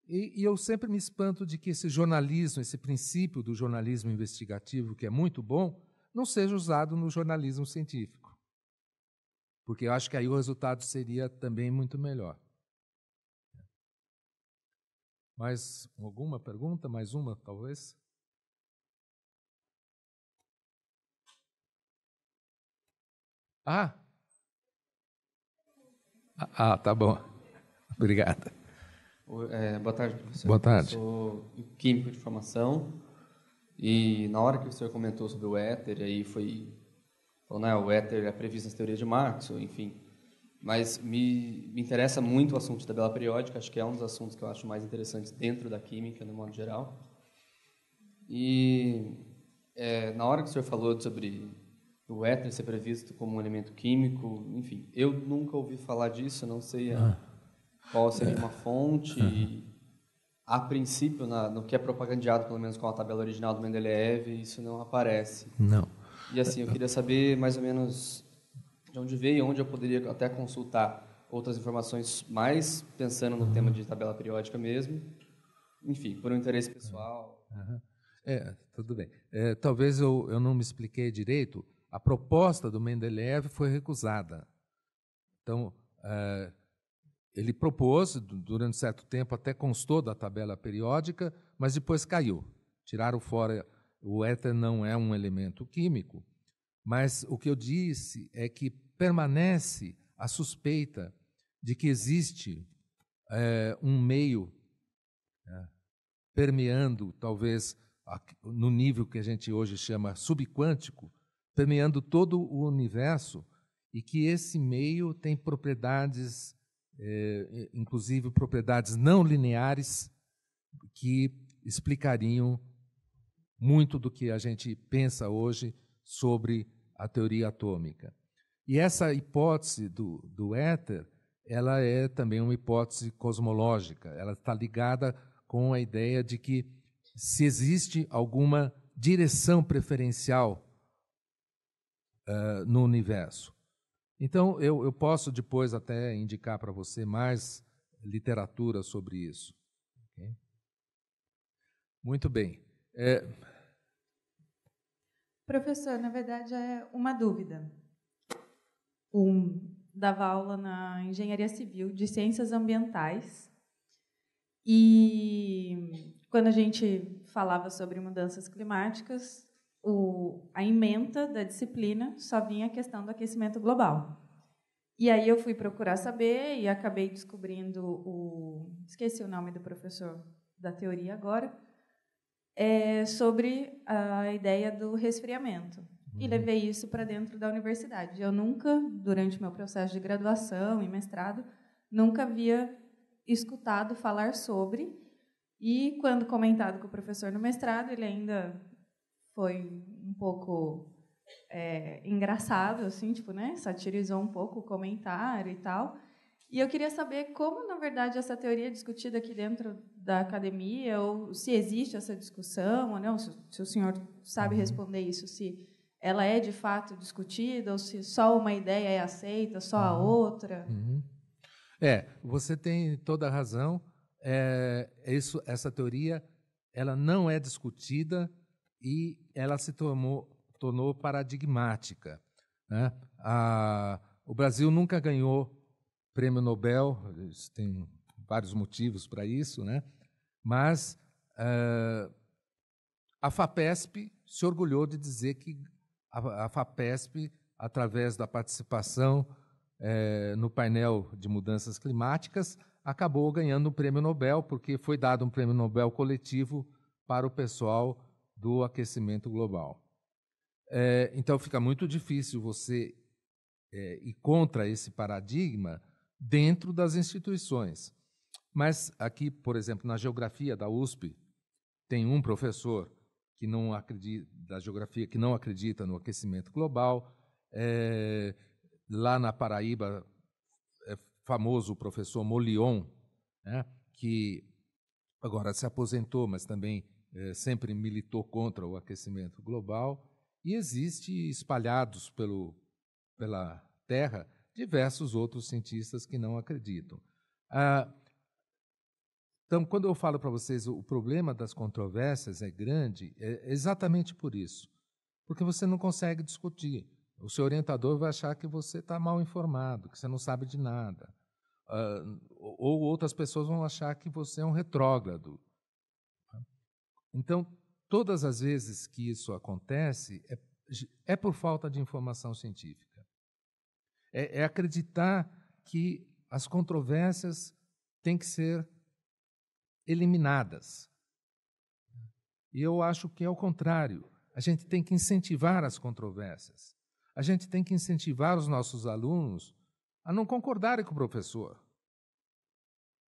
E, e, eu sempre me espanto de que esse jornalismo, esse princípio do jornalismo investigativo, que é muito bom, não seja usado no jornalismo científico. Porque eu acho que aí o resultado seria também muito melhor. Mais alguma pergunta? Mais uma, talvez? Ah. ah? Ah, tá bom. Obrigada. É, boa tarde, professor. Boa tarde. Eu sou químico de formação e na hora que o senhor comentou sobre o éter, aí foi, falou, né, o éter é previsto nas teorias de Marx, enfim. Mas me, me interessa muito o assunto da tabela periódica, acho que é um dos assuntos que eu acho mais interessantes dentro da química, no modo geral. E é, na hora que o senhor falou sobre o éter ser previsto como um elemento químico, enfim. Eu nunca ouvi falar disso, não sei ah. qual seria é. uma fonte. A princípio, na, no que é propagandeado, pelo menos com a tabela original do Mendeleev, isso não aparece. Não. E assim, eu queria saber mais ou menos de onde veio, onde eu poderia até consultar outras informações mais pensando no uhum. tema de tabela periódica mesmo. Enfim, por um interesse pessoal. Uhum. É, tudo bem. É, talvez eu, eu não me expliquei direito a proposta do Mendeleev foi recusada. Então, eh, ele propôs, durante certo tempo, até constou da tabela periódica, mas depois caiu. Tiraram fora. O éter não é um elemento químico, mas o que eu disse é que permanece a suspeita de que existe é, um meio é, permeando, talvez, no nível que a gente hoje chama subquântico, permeando todo o universo e que esse meio tem propriedades, é, é, inclusive propriedades não lineares, que explicariam muito do que a gente pensa hoje sobre a teoria atômica. E essa hipótese do, do éter, ela é também uma hipótese cosmológica. Ela está ligada com a ideia de que se existe alguma direção preferencial uh, no universo. Então, eu, eu posso depois até indicar para você mais literatura sobre isso. Okay? Muito bem. É... Professor, na verdade é uma dúvida. Um dava aula na engenharia civil de ciências ambientais e quando a gente falava sobre mudanças climáticas, o, a ementa da disciplina só vinha a questão do aquecimento global. E aí eu fui procurar saber e acabei descobrindo o esqueci o nome do professor da teoria agora é, sobre a ideia do resfriamento e uhum. levei isso para dentro da universidade. Eu nunca durante meu processo de graduação e mestrado nunca havia escutado falar sobre e quando comentado com o professor no mestrado ele ainda foi um pouco é, engraçado, assim, tipo, né? Satirizou um pouco o comentário e tal. E eu queria saber como, na verdade, essa teoria é discutida aqui dentro da academia, ou se existe essa discussão, ou não, se, se o senhor sabe uhum. responder isso, se ela é de fato discutida, ou se só uma ideia é aceita, só a uhum. outra. Uhum. É, você tem toda a razão. É, é isso, essa teoria ela não é discutida e ela se tornou, tornou paradigmática. Né? A, o Brasil nunca ganhou prêmio Nobel, tem vários motivos para isso, né? mas uh, a FAPESP se orgulhou de dizer que a, a FAPESP, através da participação eh, no painel de mudanças climáticas, acabou ganhando o prêmio Nobel, porque foi dado um prêmio Nobel coletivo para o pessoal do aquecimento global. É, então fica muito difícil você é, ir contra esse paradigma dentro das instituições. Mas aqui, por exemplo, na geografia da USP, tem um professor que não acredita da geografia que não acredita no aquecimento global. É, lá na Paraíba, é famoso o professor Molion, né, que agora se aposentou, mas também é, sempre militou contra o aquecimento global, e existe espalhados pelo, pela Terra diversos outros cientistas que não acreditam. Ah, então, quando eu falo para vocês o problema das controvérsias é grande, é exatamente por isso. Porque você não consegue discutir. O seu orientador vai achar que você está mal informado, que você não sabe de nada. Uh, ou outras pessoas vão achar que você é um retrógrado, então, todas as vezes que isso acontece, é, é por falta de informação científica. É, é acreditar que as controvérsias têm que ser eliminadas. E eu acho que é o contrário. A gente tem que incentivar as controvérsias. A gente tem que incentivar os nossos alunos a não concordarem com o professor.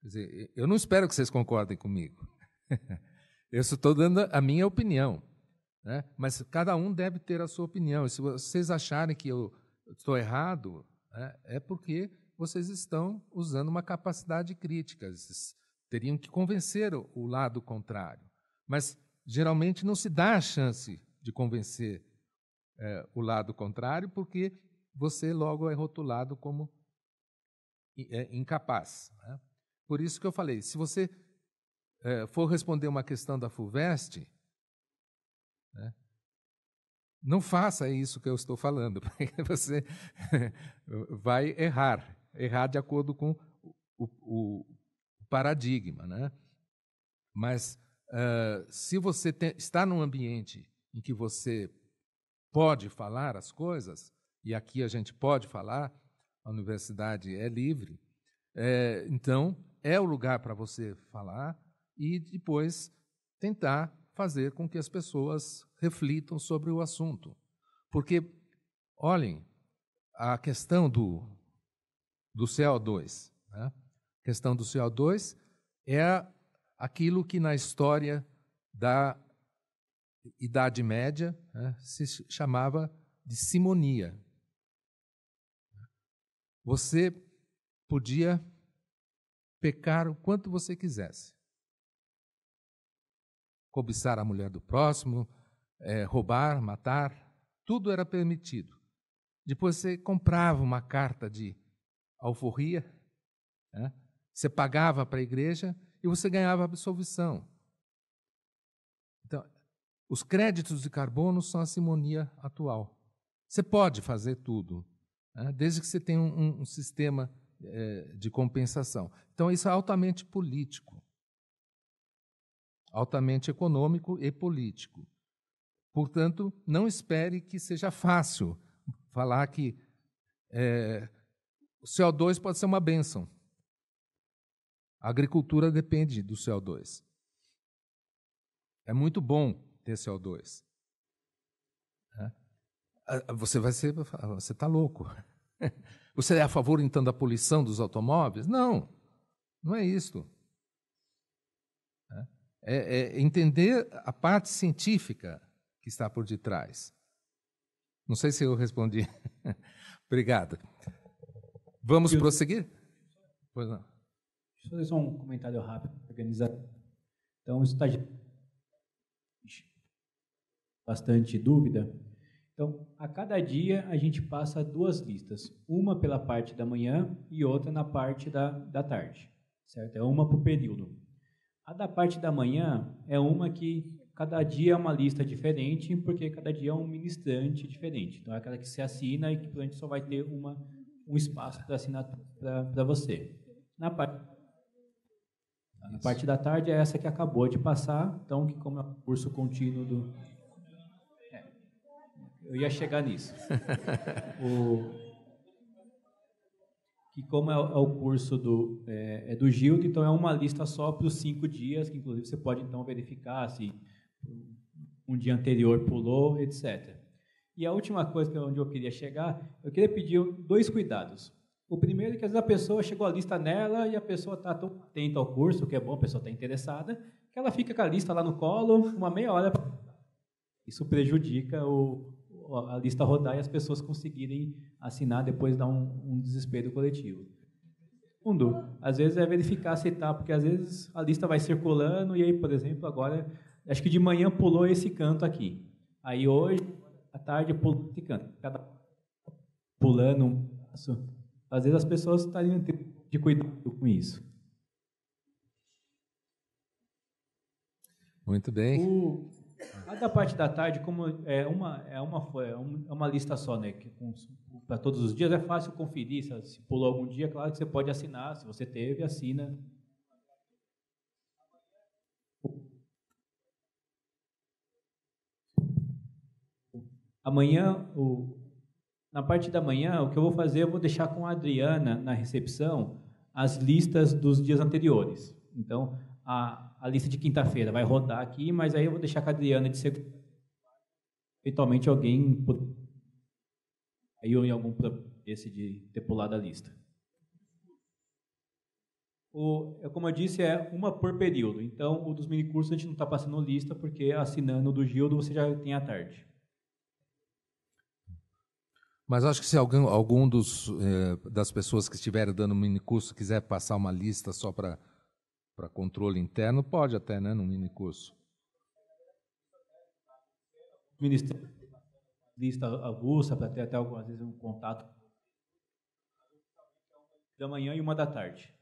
Quer dizer, eu não espero que vocês concordem comigo. Eu estou dando a minha opinião. Né? Mas cada um deve ter a sua opinião. E se vocês acharem que eu estou errado, né, é porque vocês estão usando uma capacidade crítica. Vocês teriam que convencer o lado contrário. Mas geralmente não se dá a chance de convencer é, o lado contrário, porque você logo é rotulado como é, incapaz. Né? Por isso que eu falei: se você é, for responder uma questão da FUVEST, né, não faça isso que eu estou falando, porque você vai errar, errar de acordo com o, o paradigma. Né? Mas uh, se você te, está num ambiente em que você pode falar as coisas, e aqui a gente pode falar, a universidade é livre, é, então é o lugar para você falar, e depois tentar fazer com que as pessoas reflitam sobre o assunto. Porque, olhem, a questão do, do CO2, né? a questão do CO2 é aquilo que na história da Idade Média né, se chamava de simonia. Você podia pecar o quanto você quisesse cobiçar a mulher do próximo, é, roubar, matar, tudo era permitido. Depois você comprava uma carta de alforria, né? você pagava para a igreja e você ganhava absolvição. Então, os créditos de carbono são a simonia atual. Você pode fazer tudo, né? desde que você tenha um, um sistema é, de compensação. Então, isso é altamente político altamente econômico e político. Portanto, não espere que seja fácil falar que é, o CO2 pode ser uma benção. A agricultura depende do CO2. É muito bom ter CO2. Né? Você vai ser, você está louco. Você é a favor então da poluição dos automóveis? Não, não é isso é, é entender a parte científica que está por detrás. Não sei se eu respondi. Obrigado. Vamos eu... prosseguir? Pois não. Deixa eu fazer só um comentário rápido, organizar. Então, isso está bastante dúvida. Então, a cada dia a gente passa duas listas, uma pela parte da manhã e outra na parte da, da tarde, certo? É uma por período. A da parte da manhã é uma que cada dia é uma lista diferente, porque cada dia é um ministrante diferente. Então, é aquela que se assina e que gente só vai ter uma, um espaço para assinar para você. Na parte, na parte da tarde é essa que acabou de passar, então, que como é um curso contínuo do... É, eu ia chegar nisso. o, que como é, é o curso do, é, é do Gildo, então é uma lista só para os cinco dias, que inclusive você pode então verificar se um dia anterior pulou, etc. E a última coisa que é onde eu queria chegar, eu queria pedir dois cuidados. O primeiro é que às vezes a pessoa chegou a lista nela e a pessoa está tão atenta ao curso, o que é bom, a pessoa está interessada, que ela fica com a lista lá no colo uma meia hora. Isso prejudica o, a lista rodar e as pessoas conseguirem assinar depois dar um, um desespero coletivo. Segundo, às vezes é verificar se está, porque às vezes a lista vai circulando e aí, por exemplo, agora, acho que de manhã pulou esse canto aqui. Aí hoje, à tarde, pulou esse canto. Cada pulando um passo. Às vezes as pessoas tá estariam de cuidado com isso. Muito bem. O, a da parte da tarde, como é uma, é uma, é, é uma lista só, né? Para todos os dias é fácil conferir. Se, se pulou algum dia, claro que você pode assinar. Se você teve, assina. Amanhã, o, na parte da manhã, o que eu vou fazer, eu vou deixar com a Adriana na recepção as listas dos dias anteriores. Então, a, a lista de quinta-feira. Vai rodar aqui, mas aí eu vou deixar com a Adriana de ser Eventualmente alguém aí ou em algum esse de ter pulado a lista. O, é, como eu disse, é uma por período. Então, o dos minicursos a gente não está passando lista, porque assinando o do Gildo você já tem à tarde. Mas acho que se algum, algum dos, eh, das pessoas que estiverem dando minicurso quiser passar uma lista só para para controle interno, pode até, né? Num mini curso. Ministro, lista avulsa para ter até algumas vezes um contato da manhã e uma da tarde.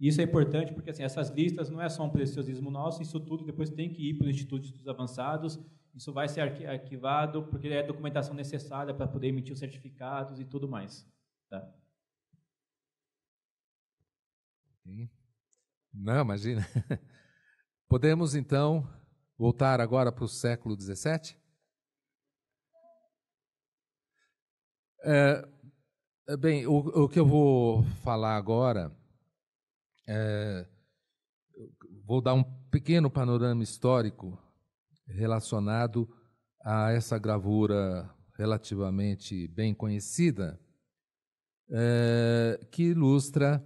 Isso é importante porque assim, essas listas não é só um preciosismo nosso, isso tudo depois tem que ir para o Instituto de Estudos Avançados, isso vai ser arquivado porque é documentação necessária para poder emitir os certificados e tudo mais. Tá? Okay. Não, imagina. Podemos então voltar agora para o século XVII? É, bem, o, o, que eu vou falar agora, é, vou dar um pequeno panorama histórico relacionado a essa gravura relativamente bem conhecida, é, que ilustra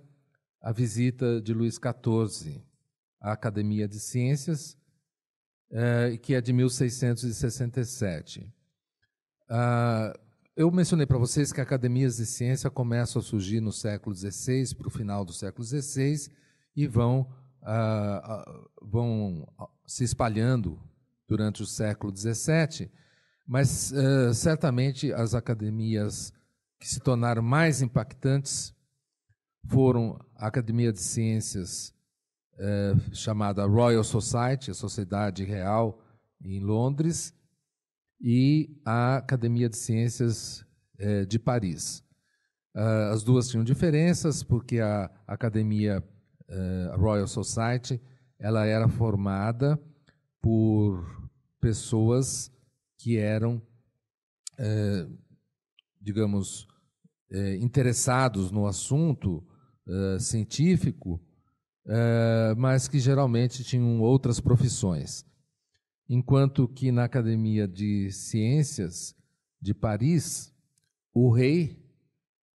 a visita de Luís XIV à Academia de Ciências, eh, que é de 1667. Ah, eu mencionei para vocês que academias de ciência começam a surgir no século XVI, para o final do século XVI, e vão, ah, ah, vão se espalhando durante o século XVII, mas eh, certamente as academias que se tornaram mais impactantes foram a Academia de Ciências eh, chamada Royal Society, a Sociedade Real em Londres, e a Academia de Ciências eh, de Paris. Uh, as duas tinham diferenças porque a Academia Royal Society ela era formada por pessoas que eram, digamos, interessados no assunto uh, científico, uh, mas que geralmente tinham outras profissões. Enquanto que na Academia de Ciências de Paris, o rei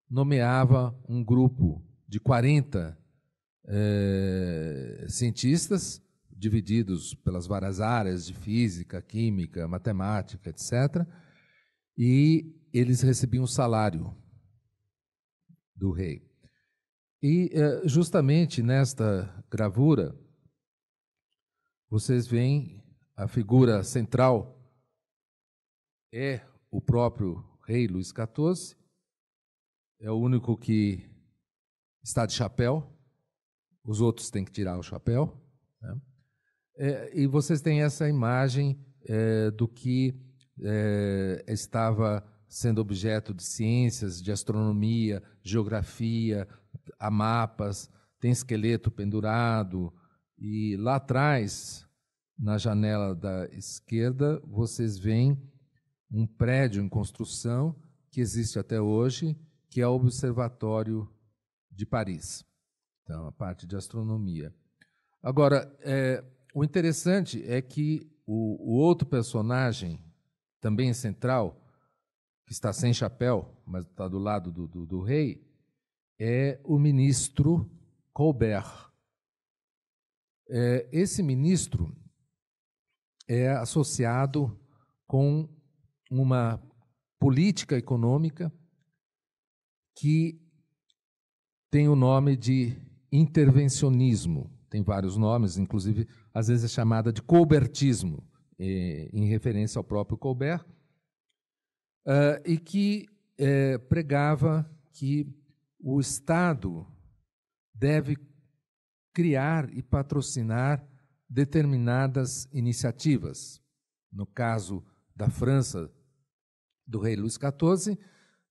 nomeava um grupo de 40 eh, cientistas, divididos pelas várias áreas de física, química, matemática, etc. E eles recebiam o salário do rei. E eh, justamente nesta gravura, vocês veem a figura central é o próprio rei Luís XIV, é o único que está de chapéu, os outros têm que tirar o chapéu. Né? É, e vocês têm essa imagem é, do que é, estava sendo objeto de ciências, de astronomia, geografia, há mapas, tem esqueleto pendurado. E lá atrás, na janela da esquerda, vocês veem um prédio em construção que existe até hoje, que é o Observatório de Paris. Então, a parte de astronomia. Agora, é, o interessante é que o, o, outro personagem, também é central, que está sem chapéu, mas está do lado do, do, do rei, é o ministro Colbert. É, esse ministro é associado com uma política econômica que tem o nome de intervencionismo. Tem vários nomes, inclusive às vezes é chamada de colbertismo, é, em referência ao próprio Colbert, ah, e que é, pregava que o Estado deve criar e patrocinar determinadas iniciativas. No caso da França, do rei Luís XIV, uh,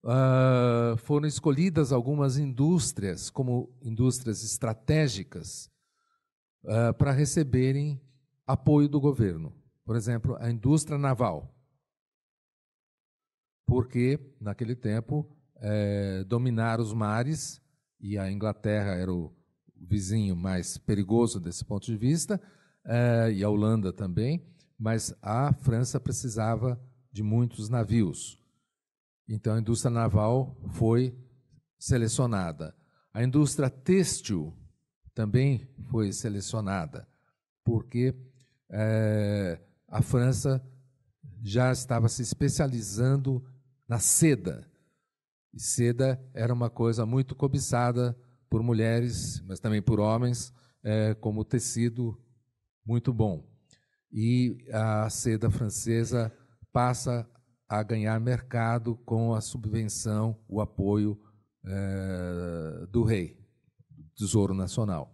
ah, foram escolhidas algumas indústrias como indústrias estratégicas uh, para receberem apoio do governo. Por exemplo, a indústria naval. Porque, naquele tempo, é, dominar os mares, e a Inglaterra era o vizinho mais perigoso desse ponto de vista, é, e a Holanda também, mas a França precisava de muitos navios. Então a indústria naval foi selecionada. A indústria têxtil também foi selecionada, porque é, a França já estava se especializando na seda. E seda era uma coisa muito cobiçada por mulheres, mas também por homens, é, como tecido muito bom. E a seda francesa passa a ganhar mercado com a subvenção, o apoio é, do rei, do Tesouro Nacional.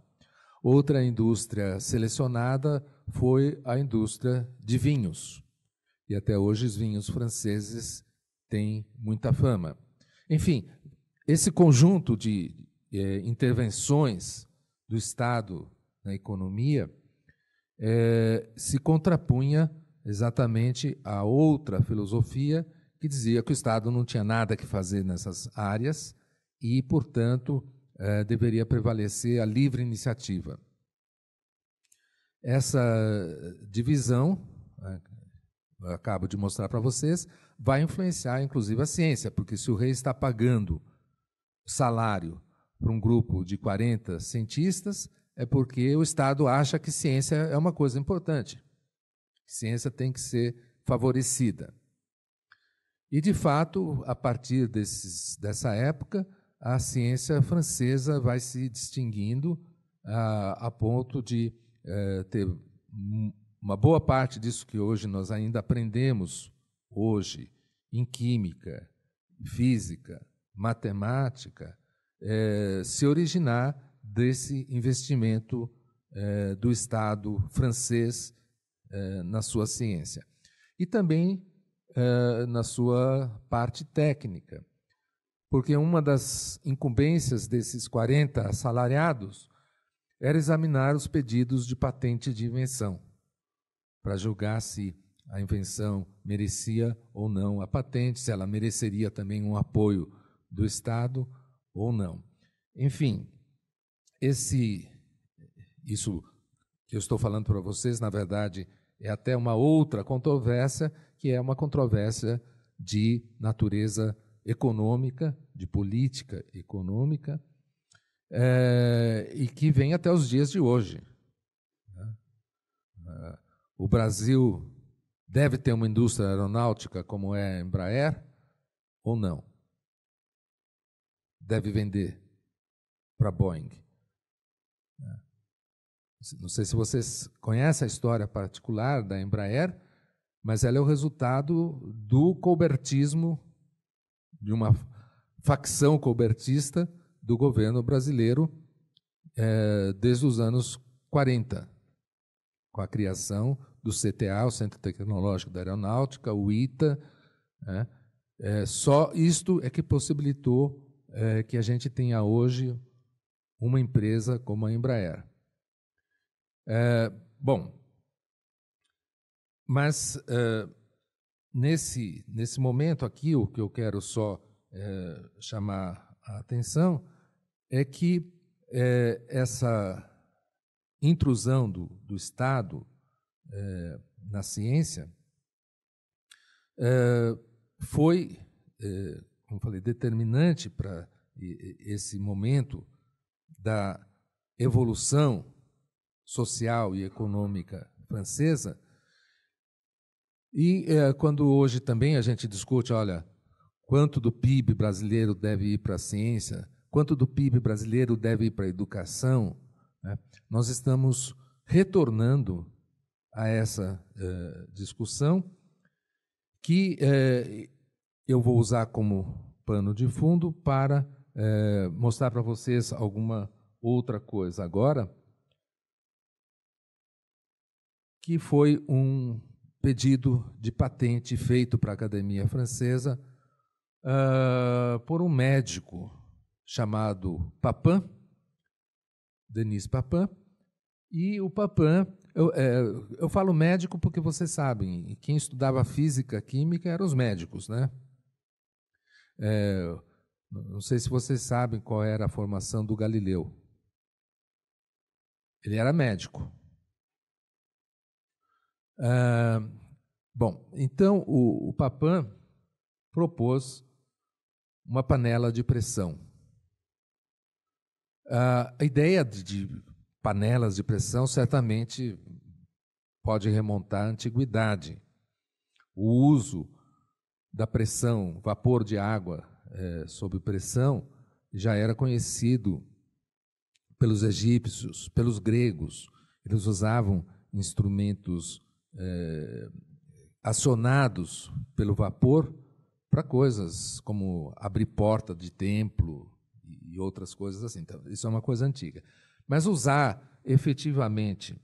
Outra indústria selecionada foi a indústria de vinhos. E até hoje os vinhos franceses têm muita fama. Enfim, esse conjunto de é, intervenções do Estado na economia é, se contrapunha exatamente a outra filosofia que dizia que o Estado não tinha nada que fazer nessas áreas e, portanto, é, deveria prevalecer a livre iniciativa. Essa divisão, é, acabo de mostrar para vocês, vai influenciar, inclusive, a ciência, porque se o rei está pagando salário para um grupo de 40 cientistas, é porque o Estado acha que ciência é uma coisa importante. Ciência tem que ser favorecida. E, de fato, a partir desses, dessa época, a ciência francesa vai se distinguindo a, a ponto de é, ter uma boa parte disso que hoje nós ainda aprendemos hoje em química, física, matemática, é, se originar desse investimento é, do Estado francês é, na sua ciência. E também na sua parte técnica, porque uma das incumbências desses 40 assalariados era examinar os pedidos de patente de invenção, para julgar se a invenção merecia ou não a patente, se ela mereceria também um apoio do Estado ou não. Enfim, esse isso que eu estou falando para vocês, na verdade, é até uma outra controvérsia, que é uma controvérsia de natureza econômica, de política econômica, é, e que vem até os dias de hoje. Né? Eh, o Brasil deve ter uma indústria aeronáutica como é a Embraer ou não? Deve vender para a Boeing. É. Não sei se vocês conhecem a história particular da Embraer, mas ela é o resultado do cobertismo de uma facção cobertista do governo brasileiro é, desde os anos 40, com a criação do CTA, o Centro Tecnológico da Aeronáutica, o ITA. Né? É, só isto é que possibilitou é, que a gente tenha hoje uma empresa como a Embraer. É, bom, mas é, nesse, nesse momento aqui, o que eu quero só é, chamar a atenção é que é, essa intrusão do, do Estado é, na ciência é, foi, é, como falei, determinante para esse momento da evolução social e econômica francesa. E eh, quando hoje também a gente discute, olha, quanto do PIB brasileiro deve ir para a ciência, quanto do PIB brasileiro deve ir para a educação, né? nós estamos retornando a essa uh, discussão, que uh, eu vou usar como pano de fundo para uh, mostrar para vocês alguma outra coisa agora, que foi um pedido de patente feito para a Academia Francesa ah, por um médico chamado Papin, Denis Papin, e o Papin eu, é, eu falo médico porque vocês sabem, quem estudava física, química eram os médicos, né? É, não sei se vocês sabem qual era a formação do Galileu. Ele era médico. É, bom, então o, o Papan propôs uma panela de pressão. a ideia de panelas de pressão certamente pode remontar à antiguidade. O uso da pressão, vapor de água é, sob pressão, já era conhecido pelos egípcios, pelos gregos. Eles usavam instrumentos é, acionados pelo vapor para coisas como abrir porta de templo e outras coisas assim. Então, isso é uma coisa antiga. Mas usar efetivamente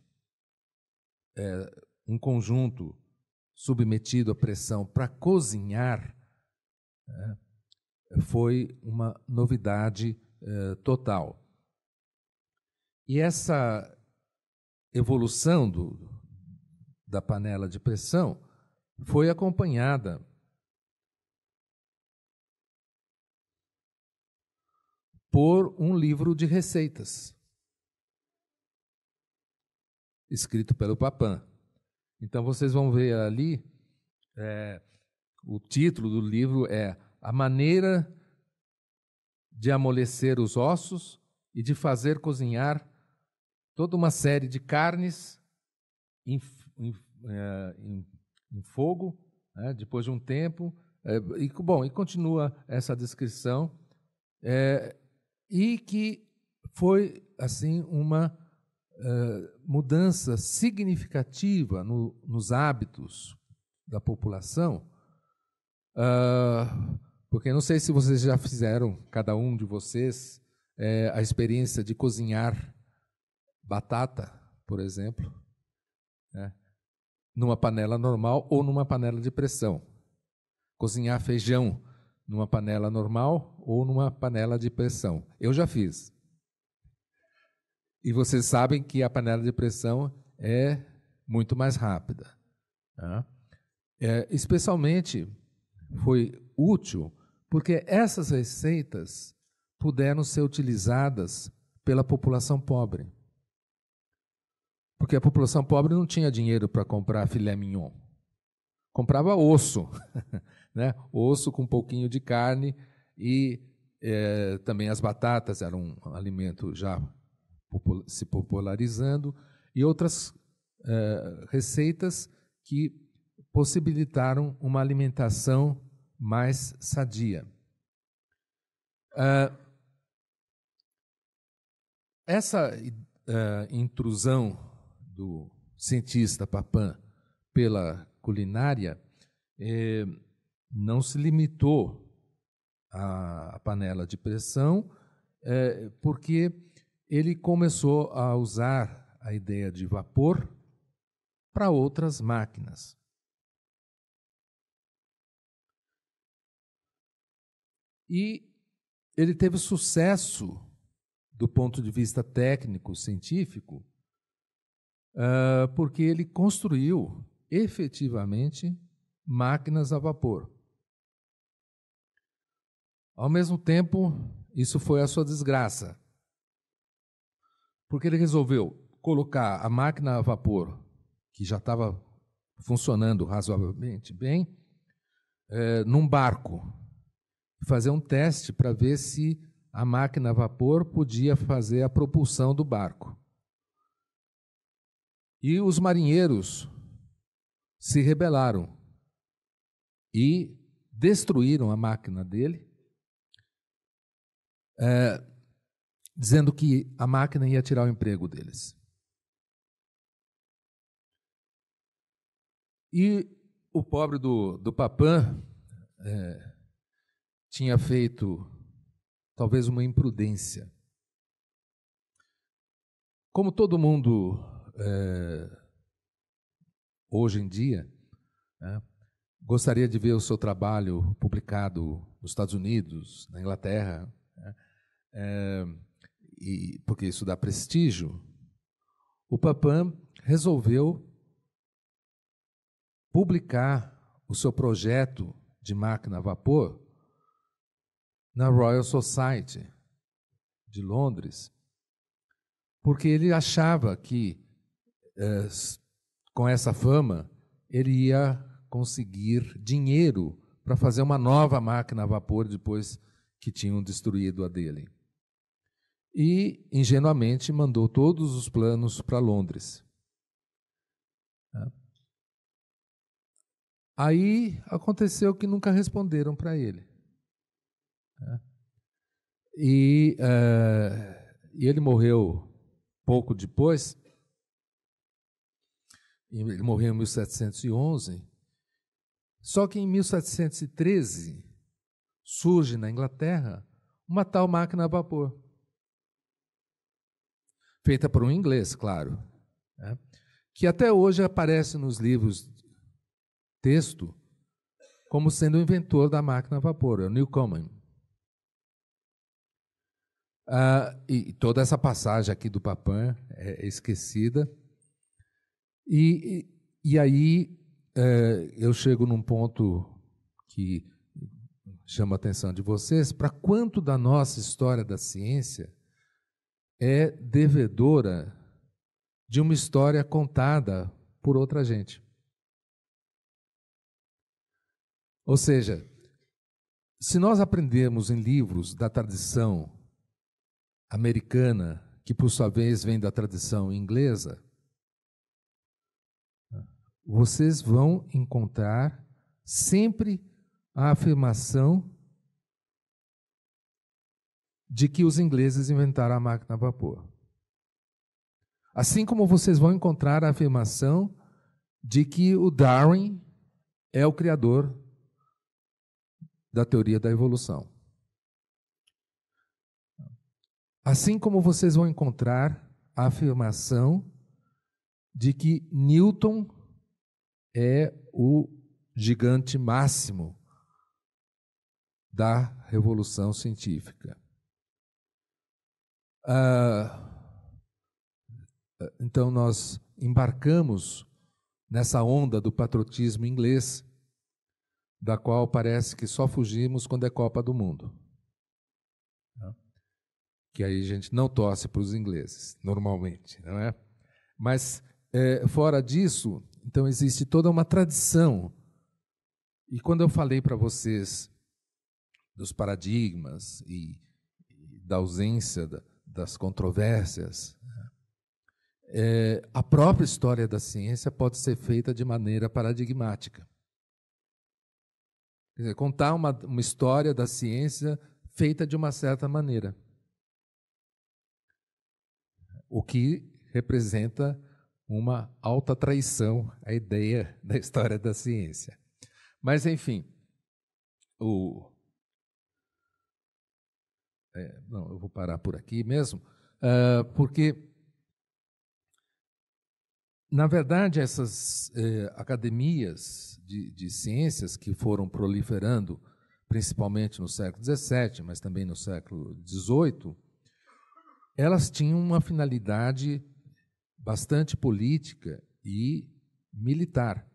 é, um conjunto submetido à pressão para cozinhar né, foi uma novidade é, total. E essa evolução do, da panela de pressão foi acompanhada por um livro de receitas escrito pelo Papan. Então vocês vão ver ali, é, o título do livro é A Maneira de Amolecer os Ossos e de Fazer Cozinhar toda uma série de carnes em, em, é, em, em fogo, né, depois de um tempo. É, e, bom, e continua essa descrição, é, e que foi assim uma mudança significativa no, nos hábitos da população, uh, porque não sei se vocês já fizeram, cada um de vocês, é, a experiência de cozinhar batata, por exemplo, né, numa panela normal ou numa panela de pressão. Cozinhar feijão numa panela normal ou numa panela de pressão. Eu já fiz. E vocês sabem que a panela de pressão é muito mais rápida. Tá? É, especialmente foi útil porque essas receitas puderam ser utilizadas pela população pobre. Porque a população pobre não tinha dinheiro para comprar filé mignon. Comprava osso, né? osso com um pouquinho de carne e é, também as batatas, eram um alimento já se popularizando, e outras eh, receitas que possibilitaram uma alimentação mais sadia. Uh, essa uh, intrusão do cientista Papan pela culinária eh, não se limitou à panela de pressão, eh, porque ele começou a usar a ideia de vapor para outras máquinas. E ele teve sucesso do ponto de vista técnico, científico, ah, porque ele construiu efetivamente máquinas a vapor. Ao mesmo tempo, isso foi a sua desgraça porque ele resolveu colocar a máquina a vapor, que já estava funcionando razoavelmente bem, é, num barco, fazer um teste para ver se a máquina a vapor podia fazer a propulsão do barco. E os marinheiros se rebelaram e destruíram a máquina dele. É, dizendo que a máquina ia tirar o emprego deles. E o pobre do, do papã é, tinha feito talvez uma imprudência. Como todo mundo é, hoje em dia, né, gostaria de ver o seu trabalho publicado nos Estados Unidos, na Inglaterra. Né, é, e porque isso dá prestígio, o Papam resolveu publicar o seu projeto de máquina a vapor na Royal Society de Londres, porque ele achava que eh, com essa fama ele ia conseguir dinheiro para fazer uma nova máquina a vapor depois que tinham destruído a dele e ingenuamente mandou todos os planos para Londres. Né? Aí aconteceu que nunca responderam para ele. Né? E, uh, e, ele morreu pouco depois. Ele morreu em 1711. Só que em 1713 surge na Inglaterra uma tal máquina a vapor feita por um inglês, claro, né? que até hoje aparece nos livros texto como sendo o inventor da máquina a vapor, é o Newcomen. Ah, e toda essa passagem aqui do Papin é esquecida. E, e aí é, eu chego num ponto que chama a atenção de vocês para quanto da nossa história da ciência é devedora de uma história contada por outra gente. Ou seja, se nós aprendemos em livros da tradição americana, que por sua vez vem da tradição inglesa, vocês vão encontrar sempre a afirmação de que os ingleses inventaram a máquina a vapor. Assim como vocês vão encontrar a afirmação de que o Darwin é o criador da teoria da evolução. Assim como vocês vão encontrar a afirmação de que Newton é o gigante máximo da revolução científica. Ah, ah, então nós embarcamos nessa onda do patriotismo inglês, da qual parece que só fugimos quando é Copa do Mundo. Tá? Que aí a gente não torce para os ingleses, normalmente, não é? Mas é, fora disso, então existe toda uma tradição. E quando eu falei para vocês dos paradigmas e, e da ausência da, das controvérsias, é, a própria história da ciência pode ser feita de maneira paradigmática. Quer dizer, contar uma, uma história da ciência feita de uma certa maneira. O que representa uma alta traição à ideia da história da ciência. Mas, enfim, o, é, não, eu vou parar por aqui mesmo, uh, porque, na verdade, essas eh, academias de, de, ciências que foram proliferando, principalmente no século XVII, mas também no século XVIII, elas tinham uma finalidade bastante política e militar.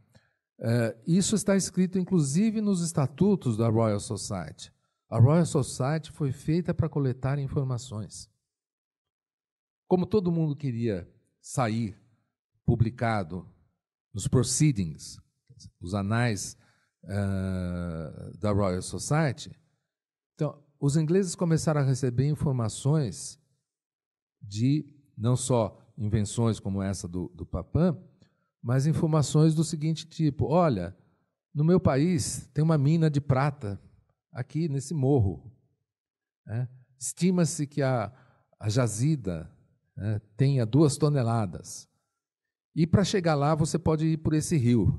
Uh, isso está escrito, inclusive, nos estatutos da Royal Society. A Royal Society foi feita para coletar informações. Como todo mundo queria sair publicado nos proceedings, os anais uh, da Royal Society, então os ingleses começaram a receber informações de não só invenções como essa do, do mas informações do seguinte tipo: olha, no meu país tem uma mina de prata aqui nesse morro. Né? Estima-se que a, a jazida né, tenha duas toneladas. E para chegar lá, você pode ir por esse rio.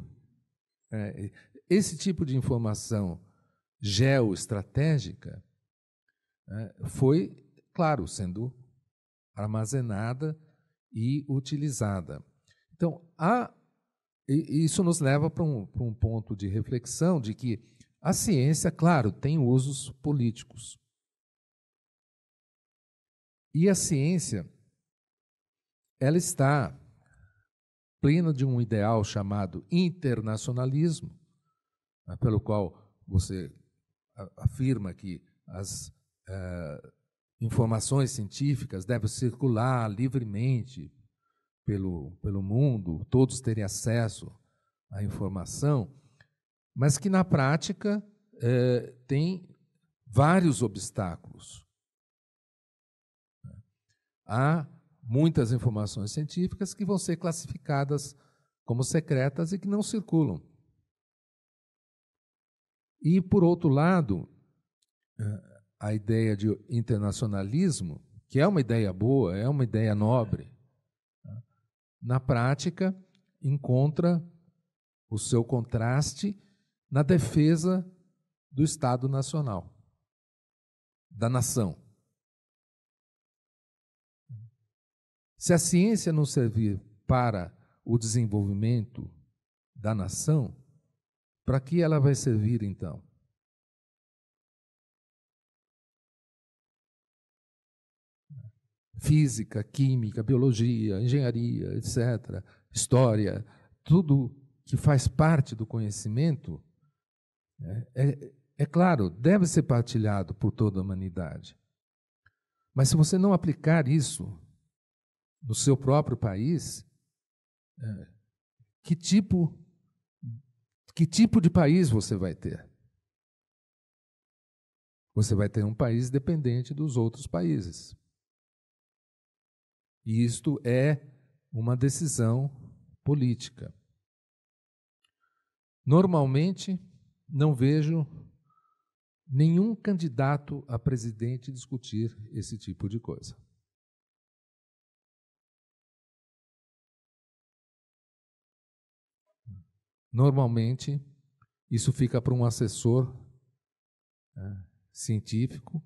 É, esse tipo de informação geoestratégica é, foi, claro, sendo armazenada e utilizada. Então, há, isso nos leva para um, para um ponto de reflexão de que a ciência, claro, tem usos políticos. E a ciência, ela está plena de um ideal chamado internacionalismo, né, pelo qual você afirma que as eh, informações científicas devem circular livremente pelo, pelo mundo, todos terem acesso à informação mas que na prática eh, tem vários obstáculos. Há muitas informações científicas que vão ser classificadas como secretas e que não circulam. E, por outro lado, eh, a ideia de internacionalismo, que é uma ideia boa, é uma ideia nobre, né, na prática encontra o seu contraste na defesa do Estado Nacional, da nação. Se a ciência não servir para o desenvolvimento da nação, para que ela vai servir então? Física, química, biologia, engenharia, etc., história, tudo que faz parte do conhecimento é, é, é claro, deve ser partilhado por toda a humanidade. Mas se você não aplicar isso no seu próprio país, é, que tipo que tipo de país você vai ter? Você vai ter um país dependente dos outros países. E isto é uma decisão política. Normalmente, não vejo nenhum candidato a presidente discutir esse tipo de coisa. Normalmente, isso fica para um assessor né, científico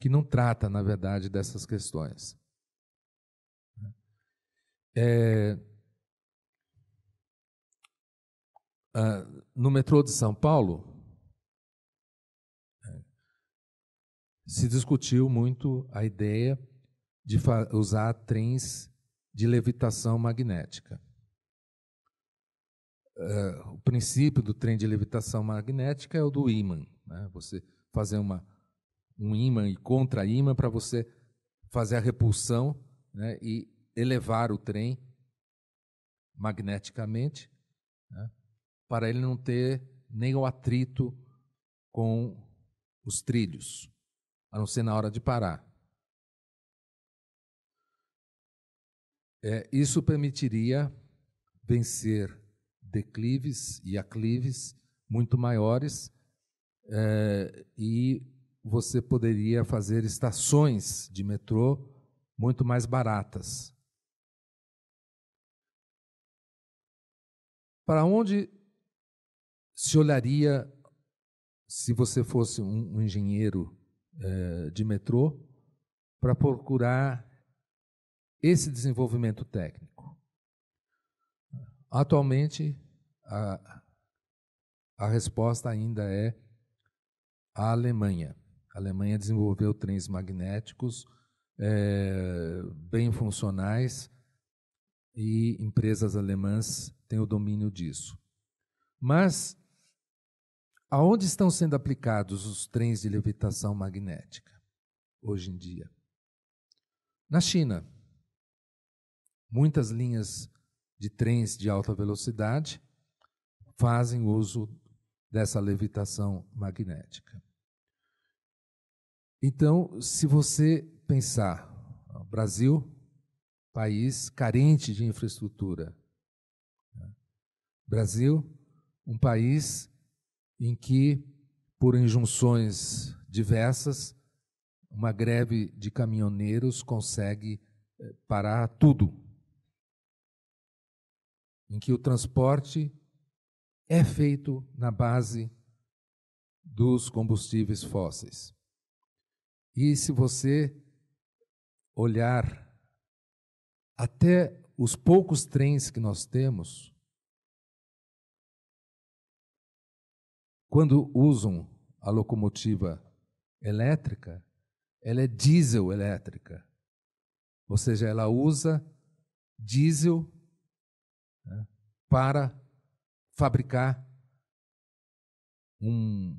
que não trata, na verdade, dessas questões. É, uh, no metrô de São Paulo, é, se discutiu muito a ideia de usar trens de levitação magnética. Uh, o princípio do trem de levitação magnética é o do ímã. Né? Você fazer uma, um ímã e contra-ímã para você fazer a repulsão né? e elevar o trem magneticamente. Né? para ele não ter nem o atrito com os trilhos, a não ser na hora de parar. É, isso permitiria vencer declives e aclives muito maiores é, e você poderia fazer estações de metrô muito mais baratas. Para onde se olharia, se você fosse um, um engenheiro é, de metrô, para procurar esse desenvolvimento técnico. Atualmente, a, a resposta ainda é a Alemanha. A Alemanha desenvolveu trens magnéticos é, bem funcionais e empresas alemãs têm o domínio disso. Mas Aonde estão sendo aplicados os trens de levitação magnética hoje em dia? Na China, muitas linhas de trens de alta velocidade fazem uso dessa levitação magnética. Então, se você pensar, Brasil, país carente de infraestrutura. Né? Brasil, um país em que, por injunções diversas, uma greve de caminhoneiros consegue eh, parar tudo. Em que o transporte é feito na base dos combustíveis fósseis. E se você olhar até os poucos trens que nós temos, quando usam a locomotiva elétrica, ela é diesel elétrica. Ou seja, ela usa diesel né, para fabricar um.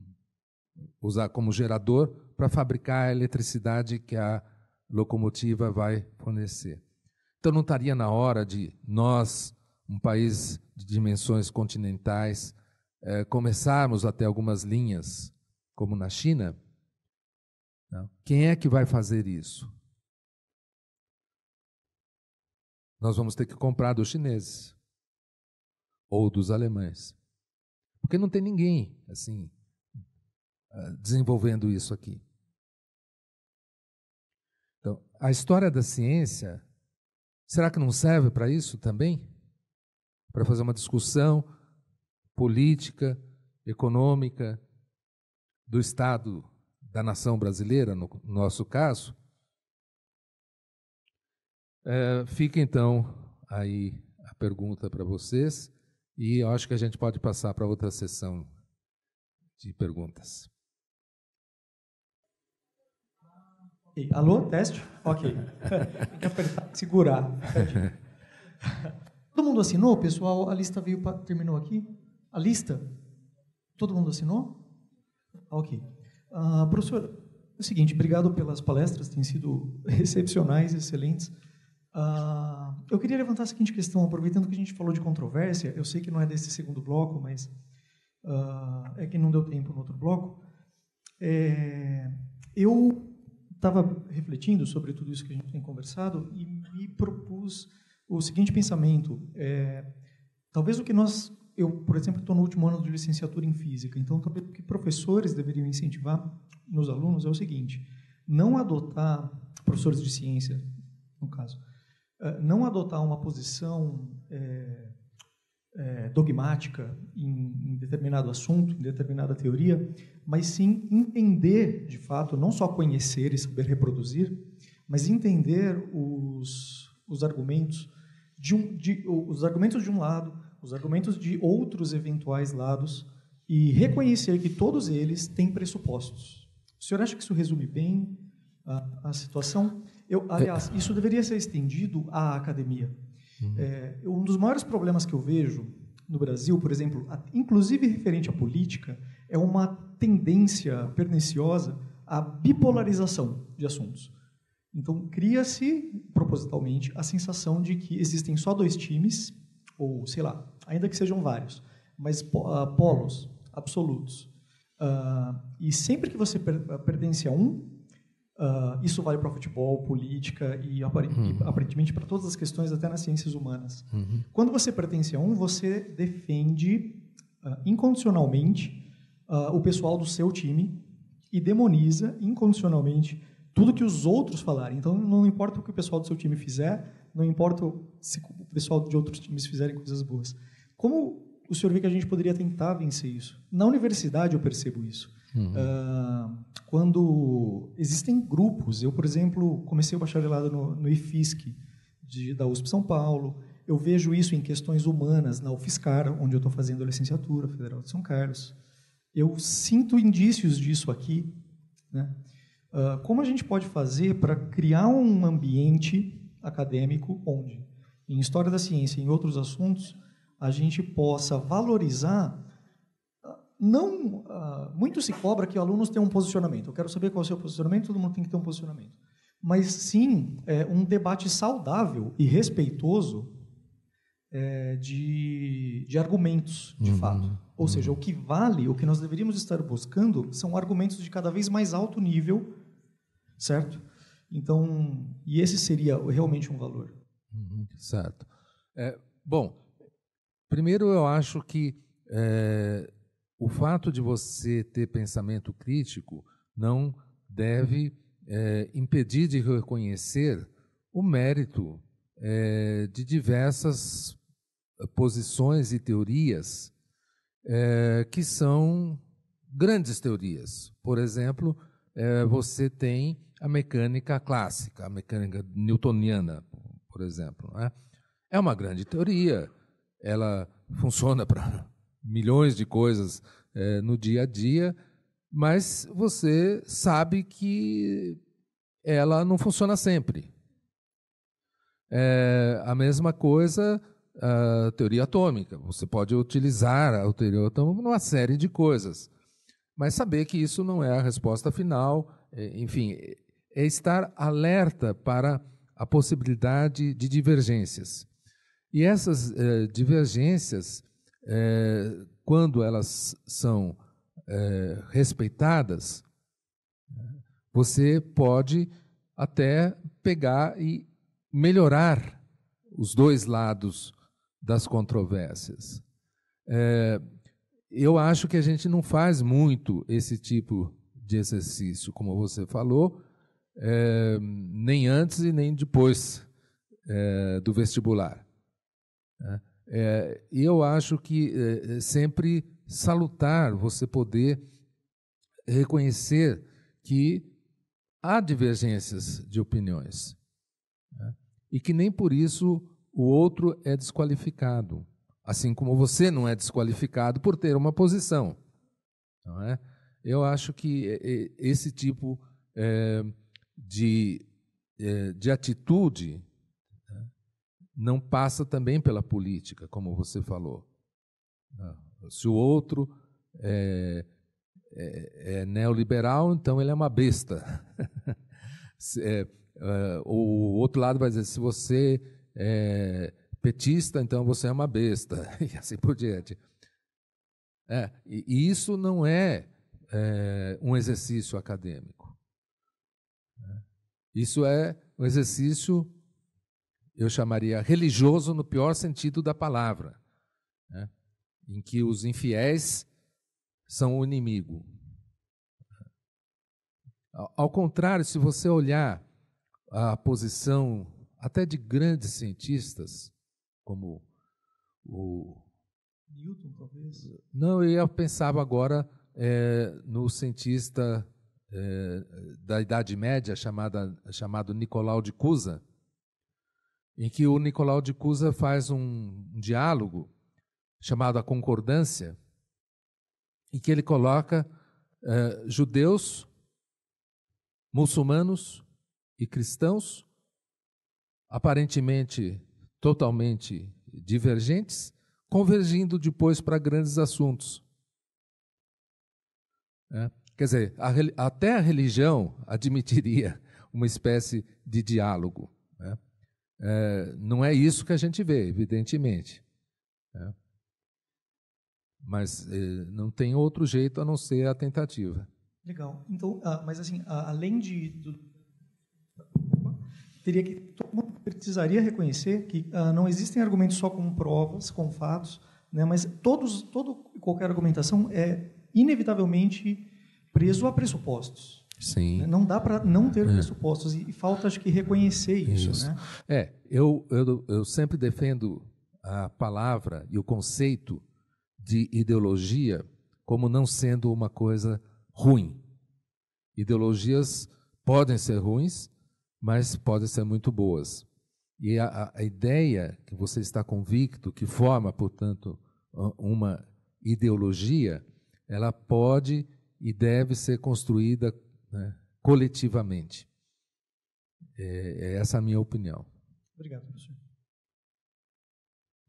usar como gerador para fabricar a eletricidade que a locomotiva vai fornecer. Então não estaria na hora de nós, um país de dimensões continentais, eh, começarmos até algumas linhas, como na China, não? Né? quem é que vai fazer isso? Nós vamos ter que comprar dos chineses ou dos alemães, porque não tem ninguém assim eh, desenvolvendo isso aqui. Então, a história da ciência, será que não serve para isso também? Para fazer uma discussão política, econômica do Estado, da nação brasileira, no nosso caso, é, fica então aí a pergunta para vocês e eu acho que a gente pode passar para outra sessão de perguntas. Alô, teste? Ok. Tem que apertar, segurar. Todo mundo assinou, pessoal? A lista veio pra, terminou aqui? A lista? Todo mundo assinou? Ah, ok. Uh, professor, é o seguinte, obrigado pelas palestras, têm sido excepcionais, excelentes. Uh, eu queria levantar a seguinte questão, aproveitando que a gente falou de controvérsia, eu sei que não é desse segundo bloco, mas uh, é que não deu tempo no outro bloco. É, eu estava refletindo sobre tudo isso que a gente tem conversado e me propus o seguinte pensamento: é, talvez o que nós eu, por exemplo, estou no último ano de licenciatura em física, então também o que professores deveriam incentivar nos alunos é o seguinte: não adotar professores de ciência, no caso, eh, não adotar uma posição é, é, dogmática em, em, determinado assunto, em determinada teoria, mas sim entender, de fato, não só conhecer e saber reproduzir, mas entender os, os argumentos de, um, de os argumentos de um lado os argumentos de outros eventuais lados e reconhecer que todos eles têm pressupostos. O senhor acha que isso resume bem a, a situação? Eu, aliás, isso deveria ser estendido à academia. Uhum. É, um dos maiores problemas que eu vejo no Brasil, por exemplo, a, inclusive referente à política, é uma tendência perniciosa à bipolarização de assuntos. Então, cria-se, propositalmente, a sensação de que existem só dois times ou sei lá, ainda que sejam vários, mas ah, polos absolutos. Uh, e sempre que você per ah, pertence a um, uh, isso vale para futebol, política e, uhum. aparentemente para todas as questões, até nas ciências humanas. Uhum. Quando você pertence a um, você defende uh, incondicionalmente o pessoal do seu time e demoniza incondicionalmente tudo que os outros falarem. Então, não importa o que o pessoal do seu time fizer, não importa se o pessoal de outros times fizerem coisas boas. Como o senhor vê que a gente poderia tentar vencer isso? Na universidade eu percebo isso. Uhum. Uh, quando existem grupos, eu, por exemplo, comecei o bacharelado no, no IFISC, de, da USP São Paulo, eu vejo isso em questões humanas na UFSCar, onde eu estou fazendo a licenciatura Federal de São Carlos. Eu sinto indícios disso aqui. Né? Uh, como a gente pode fazer para criar um ambiente acadêmico onde, em história da ciência e em outros assuntos, a gente possa valorizar. Ah, não, ah, muito se cobra que alunos tenham um posicionamento. Eu quero saber qual é o seu posicionamento, todo mundo tem que ter um posicionamento. Mas sim, é um debate saudável e respeitoso é, de, de argumentos, de uhum. fato. Ou uhum. seja, o que vale, o que nós deveríamos estar buscando, são argumentos de cada vez mais alto nível, certo? Então, e esse seria realmente um valor. Uhum, certo. É, bom, primeiro eu acho que é, o fato de você ter pensamento crítico não deve é, impedir de reconhecer o mérito é, de diversas eh, posições e teorias é, que são grandes teorias. Por exemplo, é, você tem a mecânica clássica, a mecânica newtoniana, por exemplo. Né? É uma grande teoria, ela funciona para milhões de coisas é, no dia a dia, mas você sabe que ela não funciona sempre. É a mesma coisa a teoria atômica. Você pode utilizar a teoria atômica numa série de coisas, mas saber que isso não é a resposta final, é, enfim, é estar alerta para a possibilidade de divergências. E essas eh, divergências, eh, quando elas são eh, respeitadas, você pode até pegar e melhorar os dois lados das controvérsias. Eh, eu acho que a gente não faz muito esse tipo de exercício, como você falou, é, nem antes e nem depois é, do vestibular. Né? É, eu acho que é, é sempre salutar você poder reconhecer que há divergências de opiniões né? e que nem por isso o outro é desqualificado, assim como você não é desqualificado por ter uma posição. Não é? Eu acho que é, é, esse tipo é, de, é, de atitude né, não passa também pela política, como você falou. Ah, se o outro é, é, é neoliberal, então ele é uma besta. É, é, o outro lado vai dizer: se você é petista, então você é uma besta, e assim por diante. É, e, isso não é um exercício acadêmico. Isso é um exercício, eu chamaria religioso no pior sentido da palavra, né? em que os infiéis são o inimigo. Ao contrário, se você olhar a posição até de grandes cientistas, como o. Newton, talvez? Não, eu pensava agora é, no cientista eh, da Idade Média, chamada, chamado Nicolau de Cusa, em que o Nicolau de Cusa faz um, diálogo chamado A Concordância, em que ele coloca uh, judeus, muçulmanos e cristãos, aparentemente totalmente divergentes, convergindo depois para grandes assuntos. É. Quer dizer, a, até a religião admitiria uma espécie de diálogo. Né? É, não é isso que a gente vê, evidentemente. Né? Mas é, não tem outro jeito a não ser a tentativa. Legal. Então, ah, mas assim, ah, além de do, teria que todo mundo precisaria reconhecer que ah, não existem argumentos só com provas, com fatos, né? Mas todos, todo qualquer argumentação é inevitavelmente preso a pressupostos. Sim. Né? Não dá para não ter é. pressupostos e, falta acho que reconhecer isso. isso. Né? É, eu, eu, eu sempre defendo a palavra e o conceito de ideologia como não sendo uma coisa ruim. Ideologias podem ser ruins, mas podem ser muito boas. E a, a ideia que você está convicto, que forma, portanto, uma ideologia, ela pode e deve ser construída né, coletivamente. É, é essa a minha opinião. Obrigado, professor.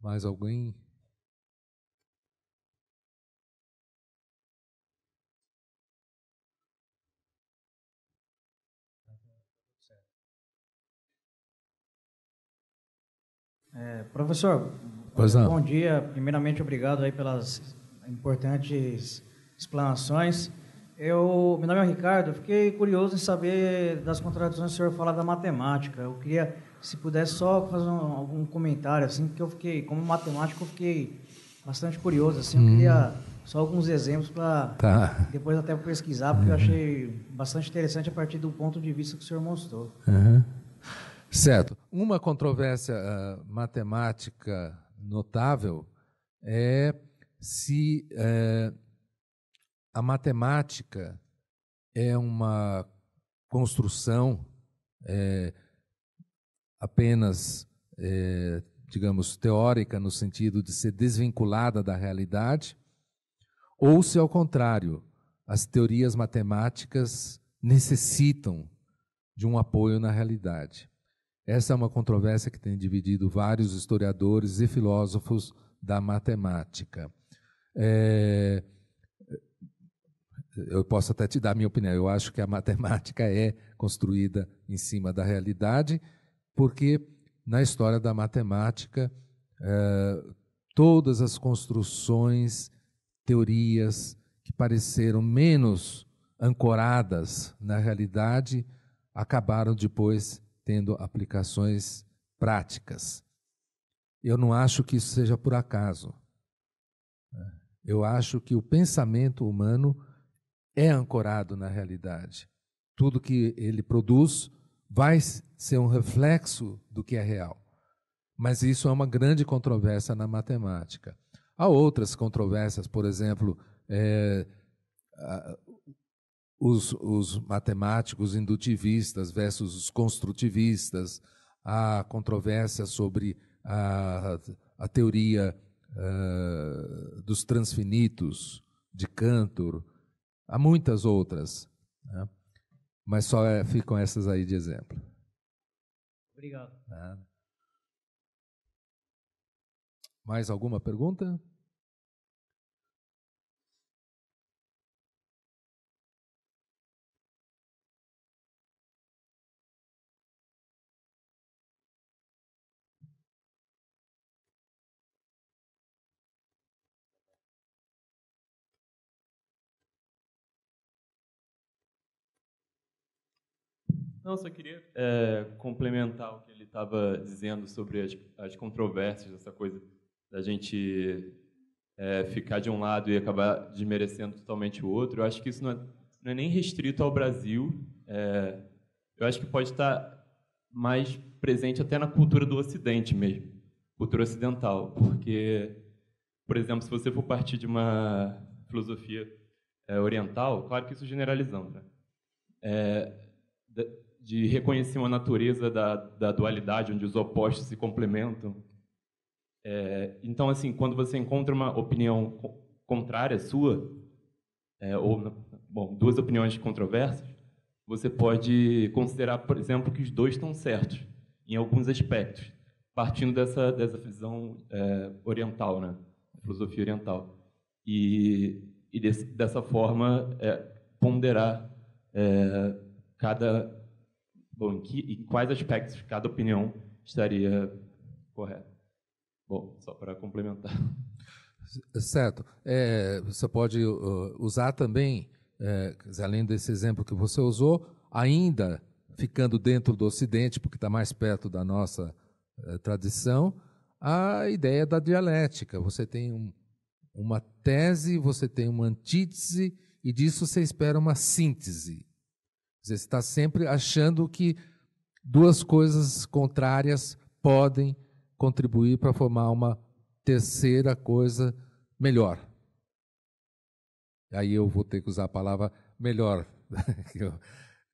Mais alguém? É, professor, pois bom dia. Primeiramente, obrigado aí pelas importantes explanações. Eu, meu nome é Ricardo, fiquei curioso em saber das contradições que o senhor fala da matemática. Eu queria, se pudesse, só fazer um, algum comentário, assim, porque eu fiquei, como matemático, eu fiquei bastante curioso, assim, eu uhum. queria só alguns exemplos para tá. depois até pesquisar, porque uhum. eu achei bastante interessante a partir do ponto de vista que o senhor mostrou. Uhum. Certo. Uma controvérsia uh, matemática notável é se uh, a matemática é uma construção é, apenas, é, digamos, teórica, no sentido de ser desvinculada da realidade, ou se, ao contrário, as teorias matemáticas necessitam de um apoio na realidade. Essa é uma controvérsia que tem dividido vários historiadores e filósofos da matemática. É, eu posso até te dar minha opinião. Eu acho que a matemática é construída em cima da realidade, porque na história da matemática, eh, todas as construções, teorias que pareceram menos ancoradas na realidade acabaram depois tendo aplicações práticas. Eu não acho que isso seja por acaso. Eu acho que o pensamento humano é ancorado na realidade. Tudo que ele produz vai ser um reflexo do que é real. Mas isso é uma grande controvérsia na matemática. Há outras controvérsias, por exemplo, é, os, os, matemáticos indutivistas versus os construtivistas, há controvérsia sobre a, a teoria uh, dos transfinitos de Cantor, Há muitas outras, né? mas só é, ficam essas aí de exemplo. Obrigado. Né? Mais alguma pergunta? Não, só queria é, complementar o que ele estava dizendo sobre as, as controvérsias, essa coisa da gente é, ficar de um lado e acabar desmerecendo totalmente o outro. Eu acho que isso não é, não é nem restrito ao Brasil. É, eu acho que pode estar mais presente até na cultura do Ocidente mesmo, cultura ocidental, porque, por exemplo, se você for partir de uma filosofia é, oriental, claro que isso generalizando, né? É, de reconhecer uma natureza da, da dualidade, onde os opostos se complementam. É, então, assim, quando você encontra uma opinião contrária à sua, é, ou bom, duas opiniões controversas, você pode considerar, por exemplo, que os dois estão certos em alguns aspectos, partindo dessa dessa visão é, oriental, né, filosofia oriental, e, e desse, dessa forma é, ponderar é, cada Bom, em, que, em quais aspectos cada opinião estaria correta? Bom, só para complementar. Certo. É, você pode uh, usar também, é, além desse exemplo que você usou, ainda ficando dentro do Ocidente, porque está mais perto da nossa é, tradição, a ideia da dialética. Você tem um, uma tese, você tem uma antítese, e disso você espera uma síntese você está sempre achando que duas coisas contrárias podem contribuir para formar uma terceira coisa melhor. Aí eu vou ter que usar a palavra melhor,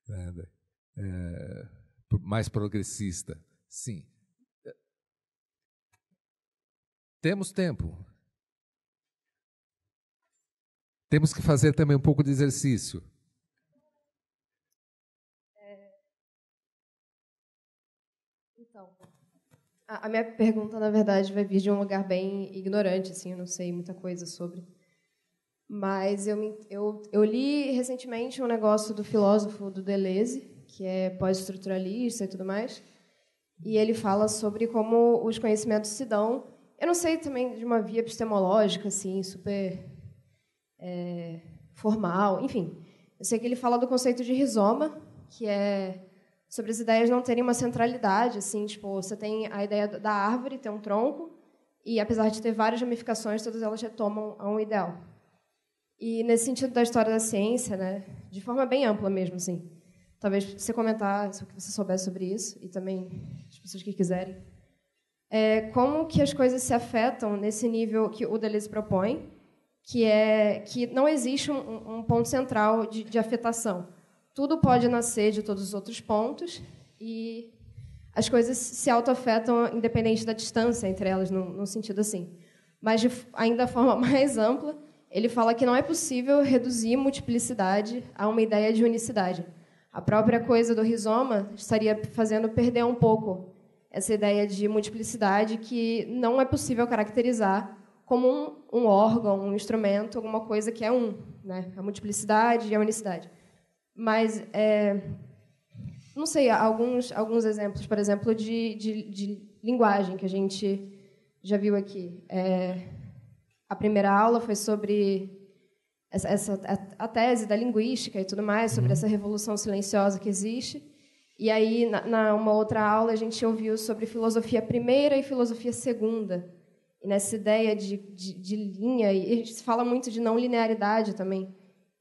é, é, mais progressista. Sim. Temos tempo. Temos que fazer também um pouco de exercício. A minha pergunta, na verdade, vai vir de um lugar bem ignorante, assim, eu não sei muita coisa sobre. Mas eu, me, eu, eu li recentemente um negócio do filósofo do Deleuze, que é pós-estruturalista e tudo mais, e ele fala sobre como os conhecimentos se dão. Eu não sei também de uma via epistemológica, assim, super é, formal, enfim. Eu sei que ele fala do conceito de rizoma, que é sobre as ideias não terem uma centralidade, assim, tipo, você tem a ideia da árvore, tem um tronco, e apesar de ter várias ramificações, todas elas retomam a um ideal. E nesse sentido da história da ciência, né, de forma bem ampla mesmo, assim, talvez você comentar o que você souber sobre isso e também as pessoas que quiserem, é como que as coisas se afetam nesse nível que o Deleuze propõe, que é que não existe um, um ponto central de, de afetação tudo pode nascer de todos os outros pontos e as coisas se autoafetam independente da distância entre elas, num, num sentido assim. Mas, de, ainda de forma mais ampla, ele fala que não é possível reduzir multiplicidade a uma ideia de unicidade. A própria coisa do rizoma estaria fazendo perder um pouco essa ideia de multiplicidade que não é possível caracterizar como um, um órgão, um instrumento, alguma coisa que é um, né? a multiplicidade e a unicidade. Mas, é, não sei, alguns, alguns exemplos, por exemplo, de, de, de linguagem que a gente já viu aqui. É, a primeira aula foi sobre essa, essa a, a, tese da linguística e tudo mais, sobre uhum. essa revolução silenciosa que existe. E aí, na, na uma outra aula, a gente ouviu sobre filosofia primeira e filosofia segunda. E nessa ideia de, de, de linha, e a gente fala muito de não linearidade também,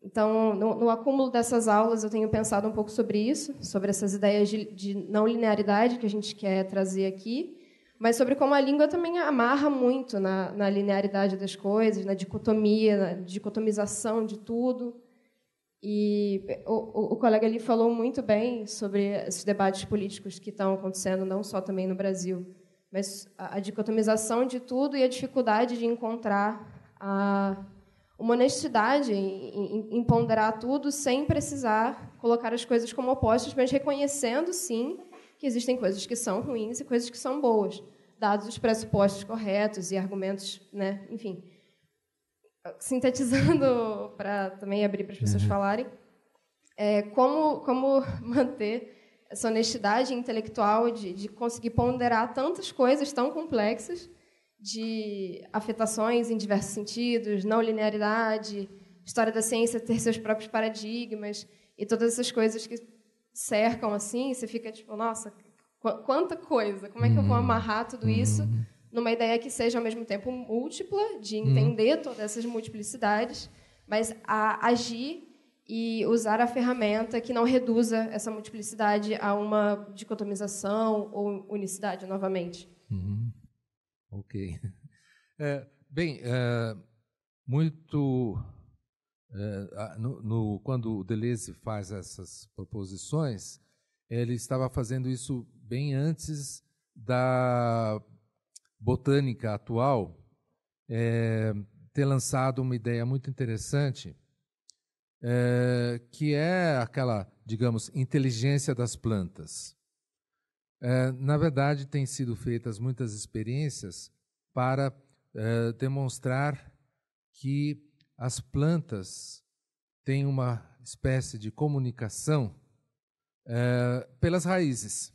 então, no, no, acúmulo dessas aulas, eu tenho pensado um pouco sobre isso, sobre essas ideias de, de não linearidade que a gente quer trazer aqui, mas sobre como a língua também amarra muito na, na linearidade das coisas, na dicotomia, na dicotomização de tudo. E o, o, colega ali falou muito bem sobre esses debates políticos que estão acontecendo, não só também no Brasil, mas a, a dicotomização de tudo e a dificuldade de encontrar a uma honestidade em, em, em, ponderar tudo sem precisar colocar as coisas como opostas, mas reconhecendo sim que existem coisas que são ruins e coisas que são boas, dados os pressupostos corretos e argumentos, né? Enfim, sintetizando para também abrir para as pessoas uhum. falarem, é, como como manter essa honestidade intelectual de, de conseguir ponderar tantas coisas tão complexas de afetações em diversos sentidos, não linearidade, história da ciência ter seus próprios paradigmas e todas essas coisas que cercam assim, você fica tipo, nossa, qu quanta coisa, como é que eu vou uhum. amarrar tudo isso uhum. numa ideia que seja ao mesmo tempo múltipla, de uhum. entender todas essas multiplicidades, mas a agir e usar a ferramenta que não reduza essa multiplicidade a uma dicotomização ou unicidade novamente. Uhum. Ok. É, bem, é, muito. É, no, no, quando o Deleuze faz essas proposições, ele estava fazendo isso bem antes da botânica atual é, ter lançado uma ideia muito interessante, é, que é aquela, digamos, inteligência das plantas. É, na verdade, têm sido feitas muitas experiências para é, demonstrar que as plantas têm uma espécie de comunicação é, pelas raízes.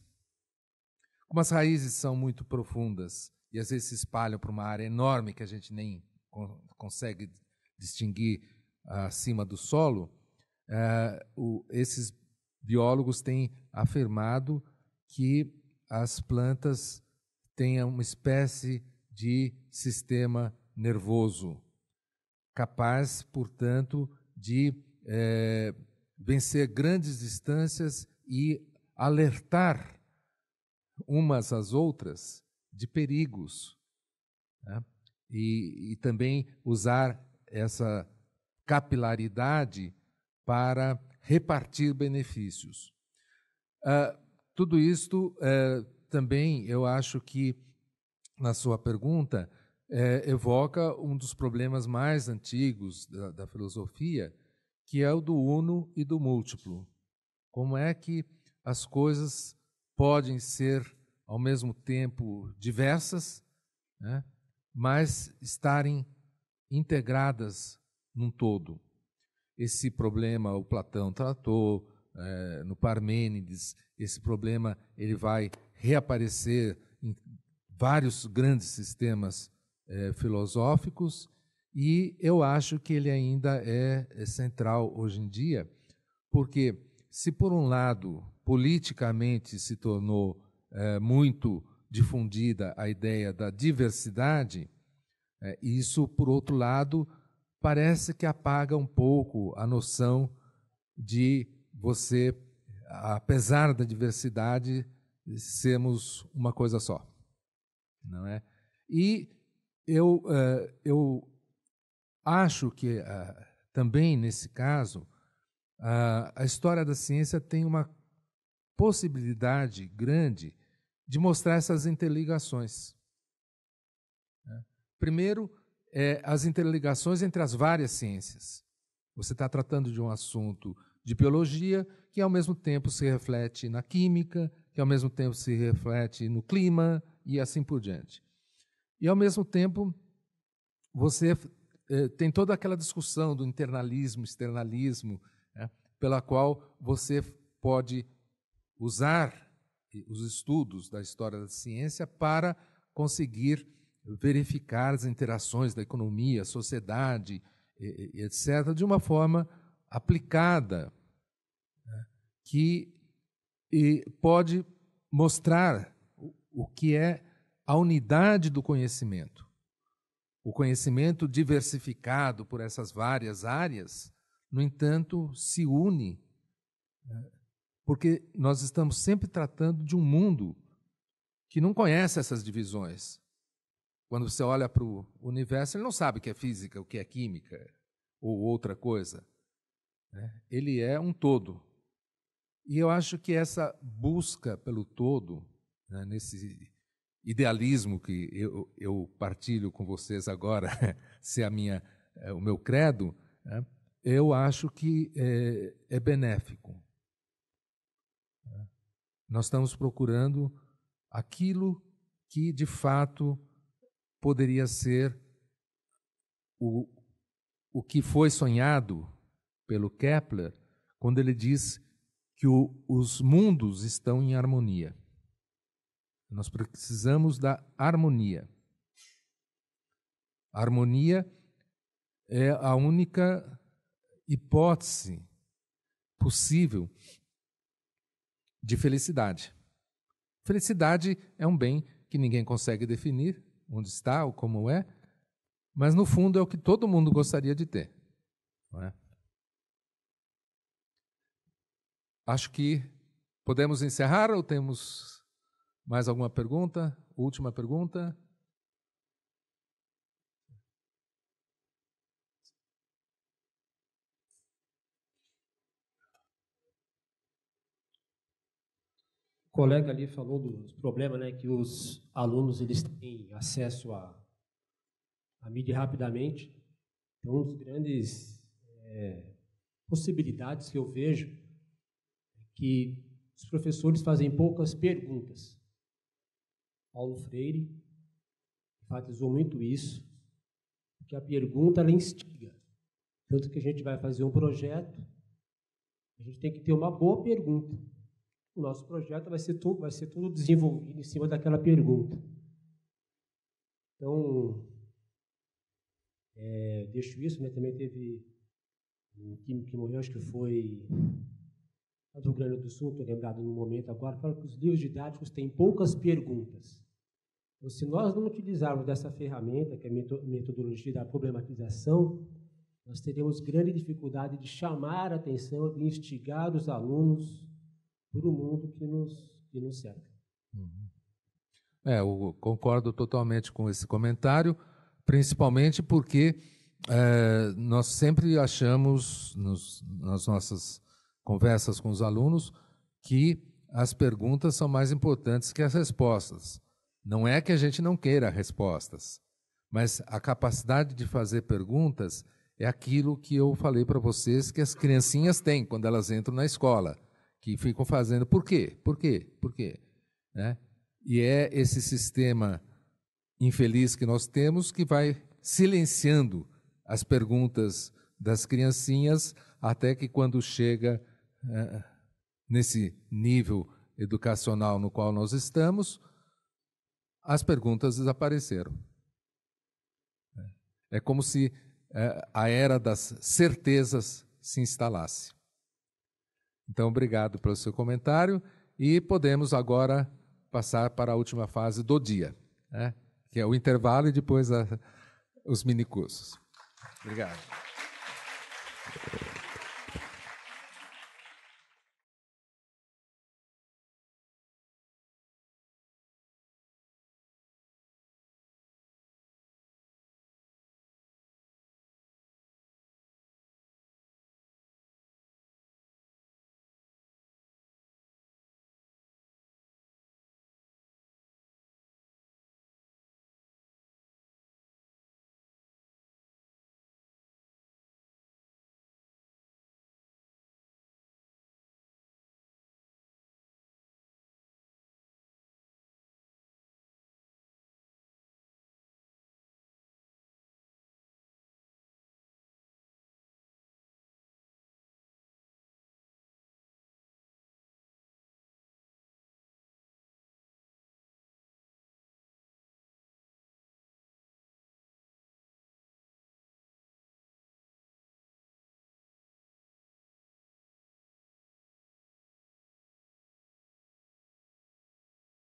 Como as raízes são muito profundas e às vezes se espalham para uma área enorme que a gente nem con consegue distinguir acima do solo, é, o, esses biólogos têm afirmado que as plantas tenham uma espécie de sistema nervoso, capaz, portanto, de é, vencer grandes distâncias e alertar umas às outras de perigos. Né? E, e também usar essa capilaridade para repartir benefícios. Uh, tudo isto é, também eu acho que na sua pergunta é, evoca um dos problemas mais antigos da, da, filosofia, que é o do uno e do múltiplo. Como é que as coisas podem ser ao mesmo tempo diversas, né, mas estarem integradas num todo? Esse problema o Platão tratou, é, no Parmênides, esse problema ele vai reaparecer em vários grandes sistemas é, filosóficos e eu acho que ele ainda é, é central hoje em dia, porque se por um lado politicamente se tornou eh, muito difundida a ideia da diversidade, isso por outro lado parece que apaga um pouco a noção de você, apesar da diversidade, sermos uma coisa só, não é? E eu, eh, eu acho que eh, também nesse caso a história da ciência tem uma possibilidade grande de mostrar essas interligações. Né? Primeiro, é, as interligações entre as várias ciências. Você está tratando de um assunto de biologia, que ao mesmo tempo se reflete na química, que ao mesmo tempo se reflete no clima e assim por diante. E ao mesmo tempo, você eh, tem toda aquela discussão do internalismo, externalismo, né, pela qual você pode usar os estudos da história da ciência para conseguir verificar as interações da economia, sociedade, etc., de uma forma aplicada que pode mostrar o que é a unidade do conhecimento. O conhecimento diversificado por essas várias áreas, no entanto, se une, né? porque nós estamos sempre tratando de um mundo que não conhece essas divisões. Quando você olha para o universo, ele não sabe o que é física, o que é química ou outra coisa. Né? Ele é um todo. E eu acho que essa busca pelo todo, né, nesse idealismo que eu, eu, partilho com vocês agora, se é a minha, é, o meu credo, né, eu acho que é, é benéfico. Né. Nós estamos procurando aquilo que de fato poderia ser o, o que foi sonhado pelo Kepler quando ele diz que o, os mundos estão em harmonia. Nós precisamos da harmonia. A harmonia é a única hipótese possível de felicidade. Felicidade é um bem que ninguém consegue definir onde está ou como é, mas no fundo é o que todo mundo gostaria de ter. Não é? Acho que podemos encerrar ou temos mais alguma pergunta? Última pergunta? O colega ali falou dos problemas né, que os alunos eles têm acesso à, a mídia rapidamente. Então, um dos grandes é, possibilidades que eu vejo que os professores fazem poucas perguntas. Paulo Freire enfatizou muito isso, que a pergunta ela instiga. Tanto que a gente vai fazer um projeto, a gente tem que ter uma boa pergunta. O nosso projeto vai ser todo, vai ser tudo desenvolvido em cima daquela pergunta. Então, é, deixo isso, né? também teve um químico que morreu, acho que foi do Rio Grande do Sul, estou lembrado no momento agora, fala que os livros didáticos têm poucas perguntas. Então, se nós não utilizarmos dessa ferramenta, que é a metodologia da problematização, nós teremos grande dificuldade de chamar a atenção, e instigar os alunos para o mundo que nos, que nos cerca. Uhum. É, eu concordo totalmente com esse comentário, principalmente porque é, nós sempre achamos nos, nas nossas conversas com os alunos, que as perguntas são mais importantes que as respostas. Não é que a gente não queira respostas, mas a capacidade de fazer perguntas é aquilo que eu falei para vocês que as criancinhas têm quando elas entram na escola, que ficam fazendo por quê, por quê, por quê. Né? E é esse sistema infeliz que nós temos que vai silenciando as perguntas das criancinhas até que quando chega é, é. nesse nível educacional no qual nós estamos, as perguntas desapareceram. É, é como se a era das certezas se instalasse. Então, obrigado pelo seu comentário e podemos agora passar para a última fase do dia, né? que é o intervalo e depois a, os minicursos. Obrigado.